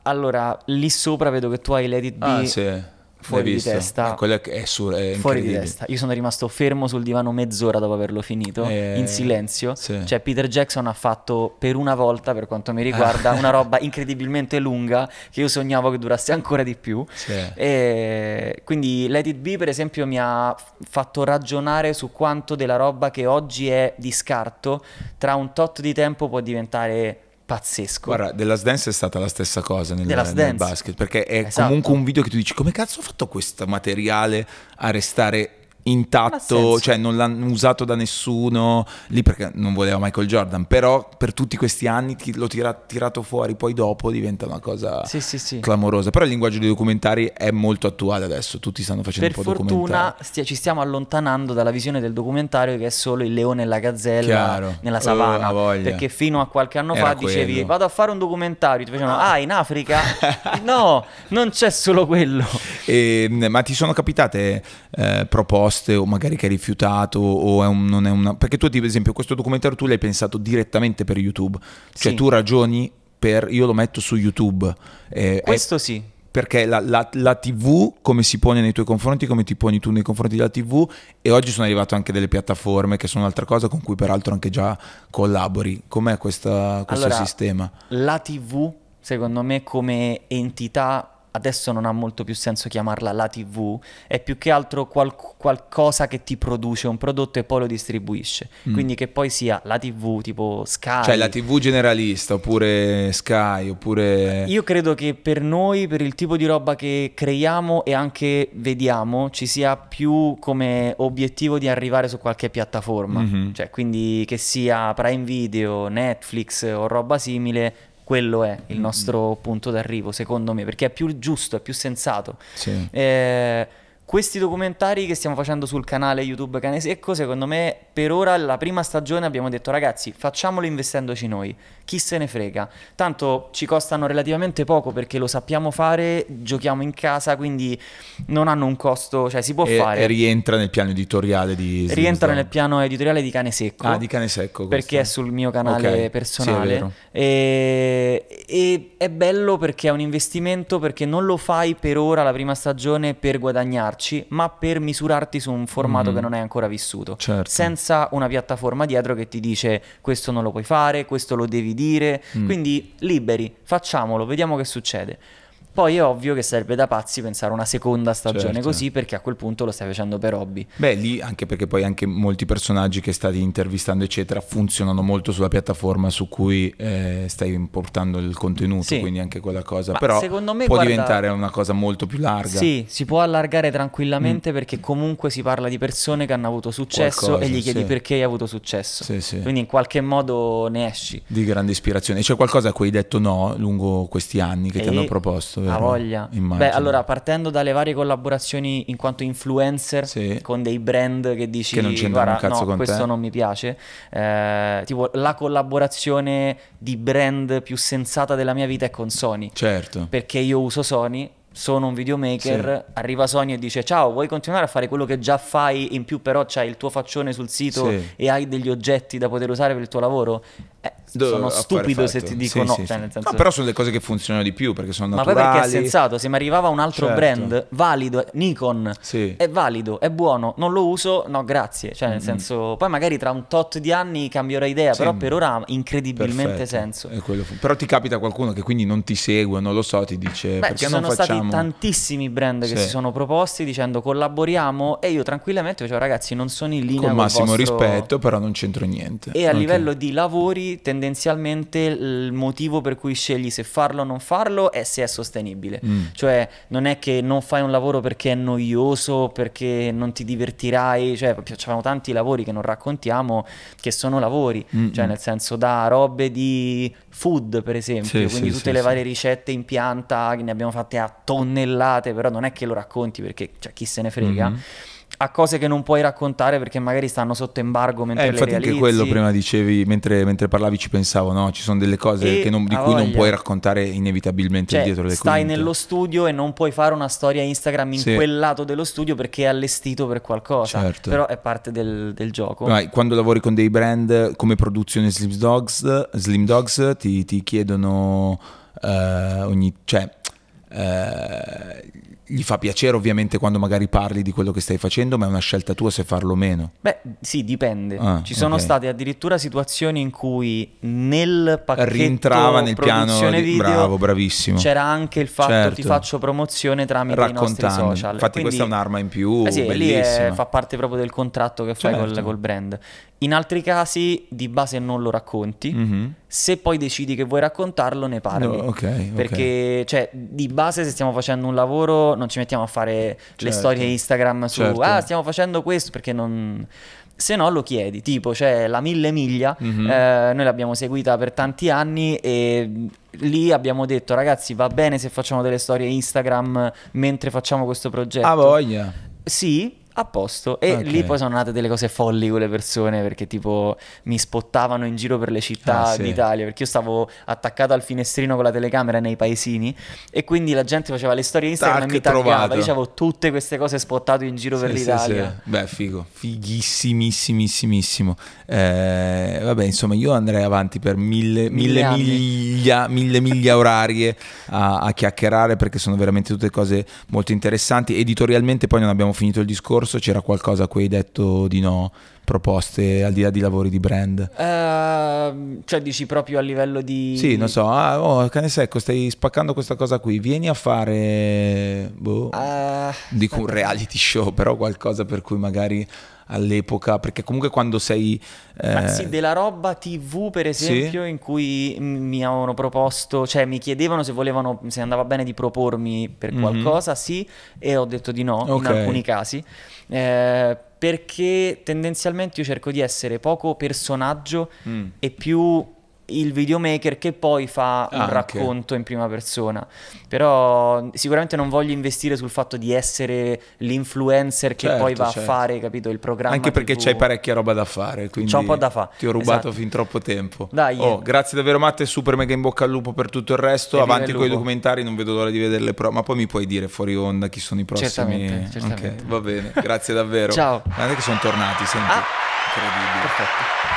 allora, lì sopra vedo che tu hai l'edit B. Ah, sì fuori di testa. Quello è, su- è fuori di testa. Io sono rimasto fermo sul divano mezz'ora dopo averlo finito, eh, in silenzio. Sì. Cioè, Peter Jackson ha fatto per una volta, per quanto mi riguarda, ah. una roba incredibilmente lunga che io sognavo che durasse ancora di più. Sì. E quindi Let It Be, per esempio, mi ha fatto ragionare su quanto della roba che oggi è di scarto, tra un tot di tempo può diventare pazzesco. Guarda, The Last Dance è stata la stessa cosa nel, nel basket, perché è esatto. comunque un video che tu dici come cazzo ho fatto questo materiale a restare intatto, cioè non l'hanno usato da nessuno, lì perché non voleva Michael Jordan, però per tutti questi anni ti, l'ho tira, tirato fuori, poi dopo diventa una cosa sì, sì, sì. clamorosa. Però il linguaggio dei documentari è molto attuale adesso, tutti stanno facendo per un po' fortuna, documentari. Per fortuna ci stiamo allontanando dalla visione del documentario che è solo il leone e la gazzella Chiaro. nella savana, oh, perché fino a qualche anno Era fa quello. dicevi vado a fare un documentario, ti facevano ah in Africa? no, non c'è solo quello. E, ehm, ma ti sono capitate eh, proposte? proposte o magari che hai rifiutato o è un, non è una... Perché tu, ad esempio, questo documentario tu l'hai pensato direttamente per YouTube, cioè sì. tu ragioni per... io lo metto su YouTube. Eh, questo è... sì. Perché la, la, la, TV, come si pone nei tuoi confronti, come ti poni tu nei confronti della TV, e oggi sono arrivato anche delle piattaforme che sono un'altra cosa con cui peraltro anche già collabori. Com'è questa, questo allora, sistema? La TV, secondo me, come entità adesso non ha molto più senso chiamarla la TV, è più che altro qual- qualcosa che ti produce un prodotto e poi lo distribuisce. Mm. Quindi che poi sia la TV tipo Sky. Cioè la TV generalista oppure Sky oppure... Io credo che per noi, per il tipo di roba che creiamo e anche vediamo, ci sia più come obiettivo di arrivare su qualche piattaforma. Mm-hmm. Cioè quindi che sia Prime Video, Netflix o roba simile, quello è il mm-hmm. nostro punto d'arrivo, secondo me, perché è più giusto, è più sensato. Sì. Eh, questi documentari che stiamo facendo sul canale YouTube Cane Secco, secondo me per ora la prima stagione abbiamo detto ragazzi facciamolo investendoci noi, chi se ne frega, tanto ci costano relativamente poco perché lo sappiamo fare, giochiamo in casa, quindi non hanno un costo, cioè si può e, fare. E rientra nel piano editoriale di... Rientra nel piano editoriale di Cane Secco. Ah, di Cane Secco. Questo. Perché è sul mio canale okay. personale. Sì, è e, e è bello perché è un investimento perché non lo fai per ora la prima stagione per guadagnarci misurarci, ma per misurarti su un formato mm. che mm-hmm. non hai ancora vissuto, certo. senza una piattaforma dietro che ti dice questo non lo puoi fare, questo lo devi dire, mm. quindi liberi, facciamolo, vediamo che succede. Poi è ovvio che sarebbe da pazzi pensare a una seconda stagione certo. così perché a quel punto lo stai facendo per hobby. Beh, lì anche perché poi anche molti personaggi che stai intervistando eccetera funzionano molto sulla piattaforma su cui eh, stai portando il contenuto, sì. quindi anche quella cosa. Ma Però secondo me, può guarda, diventare una cosa molto più larga. Sì, si può allargare tranquillamente mm. perché comunque si parla di persone che hanno avuto successo Qualcosa, e gli chiedi sì. perché hai avuto successo. Sì, sì. Quindi in qualche modo ne esci. Di grande ispirazione. C'è qualcosa a cui hai detto no lungo questi anni che e... ti hanno proposto? vero? Ha voglia. Immagino. Beh, allora, partendo dalle varie collaborazioni in quanto influencer sì. con dei brand che dici che non c'entrano un cazzo no, con questo te. non mi piace. Eh, tipo la collaborazione di brand più sensata della mia vita è con Sony. Certo. Perché io uso Sony sono un videomaker, sì. arriva Sony e dice ciao, vuoi continuare a fare quello che già fai, in più però c'hai il tuo faccione sul sito sì. e hai degli oggetti da poter usare per il tuo lavoro? Eh, Do, sono stupido se ti dico sì, cioè, no, cioè, senso... no, però sono delle cose che funzionano di più perché sono naturali. Ma poi perché è sensato, se mi arrivava un altro certo. brand valido, Nikon, è valido, è buono, non lo uso, no grazie, cioè nel mm senso, poi magari tra un tot di anni cambierò idea, però per ora ha incredibilmente Perfetto. senso. Però ti capita qualcuno che quindi non ti segue, non lo so, ti dice Beh, perché non facciamo abbiamo tantissimi brand sì. che si sono proposti dicendo collaboriamo e io tranquillamente dicevo ragazzi non sono in linea con il massimo vostro... rispetto però non c'entro niente. E a okay. livello di lavori tendenzialmente il motivo per cui scegli se farlo o non farlo è se è sostenibile. Mm. Cioè non è che non fai un lavoro perché è noioso, perché non ti divertirai, cioè facciamo tanti lavori che non raccontiamo che sono lavori, mm -mm. cioè nel senso da robe di food per esempio, sì, quindi sì, tutte le varie ricette in pianta che ne abbiamo fatte a tonnellate, però non è che lo racconti perché cioè, chi se ne frega. Mm -hmm. A cose che non puoi raccontare perché magari stanno sotto embargo mentre eh, infatti le realizzi. anche quello prima dicevi, mentre, mentre parlavi ci pensavo, no? Ci sono delle cose non, di cui voglia. non puoi raccontare inevitabilmente cioè, dietro le stai Stai nello studio e non puoi fare una storia Instagram in sì. quel lato dello studio perché è allestito per qualcosa. Certo. Però è parte del, del gioco. No, quando lavori con dei brand come produzione Slim Dogs, Slim Dogs ti, ti chiedono uh, ogni... Cioè, 呃。gli fa piacere ovviamente quando magari parli di quello che stai facendo, ma è una scelta tua se farlo o meno. Beh, sì, dipende. Ah, Ci sono okay. state addirittura situazioni in cui nel pacchetto rientrava nel piano di... video Bravo, bravissimo. C'era anche il fatto certo. ti faccio promozione tramite Raccontando. i nostri social. Infatti Quindi, questa è un'arma in più, eh sì, bellissima. È, fa parte proprio del contratto che fai certo. col, col, brand. In altri casi di base non lo racconti. Mm-hmm. Se poi decidi che vuoi raccontarlo, ne parli. No, okay, Perché cioè di base se stiamo facendo un lavoro non ci mettiamo a fare certo. le storie Instagram su certo. ah stiamo facendo questo perché non se no lo chiedi, tipo c'è cioè, la mille miglia, mm-hmm. eh, noi l'abbiamo seguita per tanti anni e lì abbiamo detto ragazzi va bene se facciamo delle storie Instagram mentre facciamo questo progetto. Ah voglia. Sì, a posto e okay. lì poi sono nate delle cose folli con le persone perché tipo mi spottavano in giro per le città ah, d'Italia perché io stavo attaccato al finestrino con la telecamera nei paesini e quindi la gente faceva le storie Instagram Tac, e mi taggava dicevo tutte queste cose spottate in giro sì, per sì, l'Italia beh figo fighissimissimissimo eh, vabbè insomma io andrei avanti per mille, mille miglia mille miglia orarie a, a chiacchierare perché sono veramente tutte cose molto interessanti editorialmente poi non abbiamo finito il discorso corso c'era qualcosa a cui hai detto di no, proposte al di là di lavori di brand? Uh, cioè dici proprio a livello di... Sì, non so, ah, oh, cane secco, stai spaccando questa cosa qui, vieni a fare, boh, uh, dico un reality show, però qualcosa per cui magari all'epoca, perché comunque quando sei... Eh... Ma sì, della roba tv per esempio sì? in cui mi avevano proposto, cioè mi chiedevano se volevano, se andava bene di propormi per mhm. qualcosa, mm -hmm. sì, e ho detto di no okay. in alcuni casi eh, perché tendenzialmente io cerco di essere poco personaggio mm. e più il videomaker che poi fa ah, un racconto in prima persona. Però sicuramente non voglio investire sul fatto di essere l'influencer che certo, poi va certo. a fare, capito, il programma. Anche perché c'hai parecchia roba da fare, quindi c'ho un po' da fare. Ti ho rubato esatto. fin troppo tempo. Dai. Oh, grazie davvero Matte, super mega in bocca al lupo per tutto il resto, e avanti con i documentari, non vedo l'ora di vederle, però ma poi mi puoi dire fuori onda chi sono i prossimi. Certamente, certamente. Okay, va bene, grazie davvero. Ciao. Guardate che sono tornati, senti. Ah. Incredibile. Perfetto.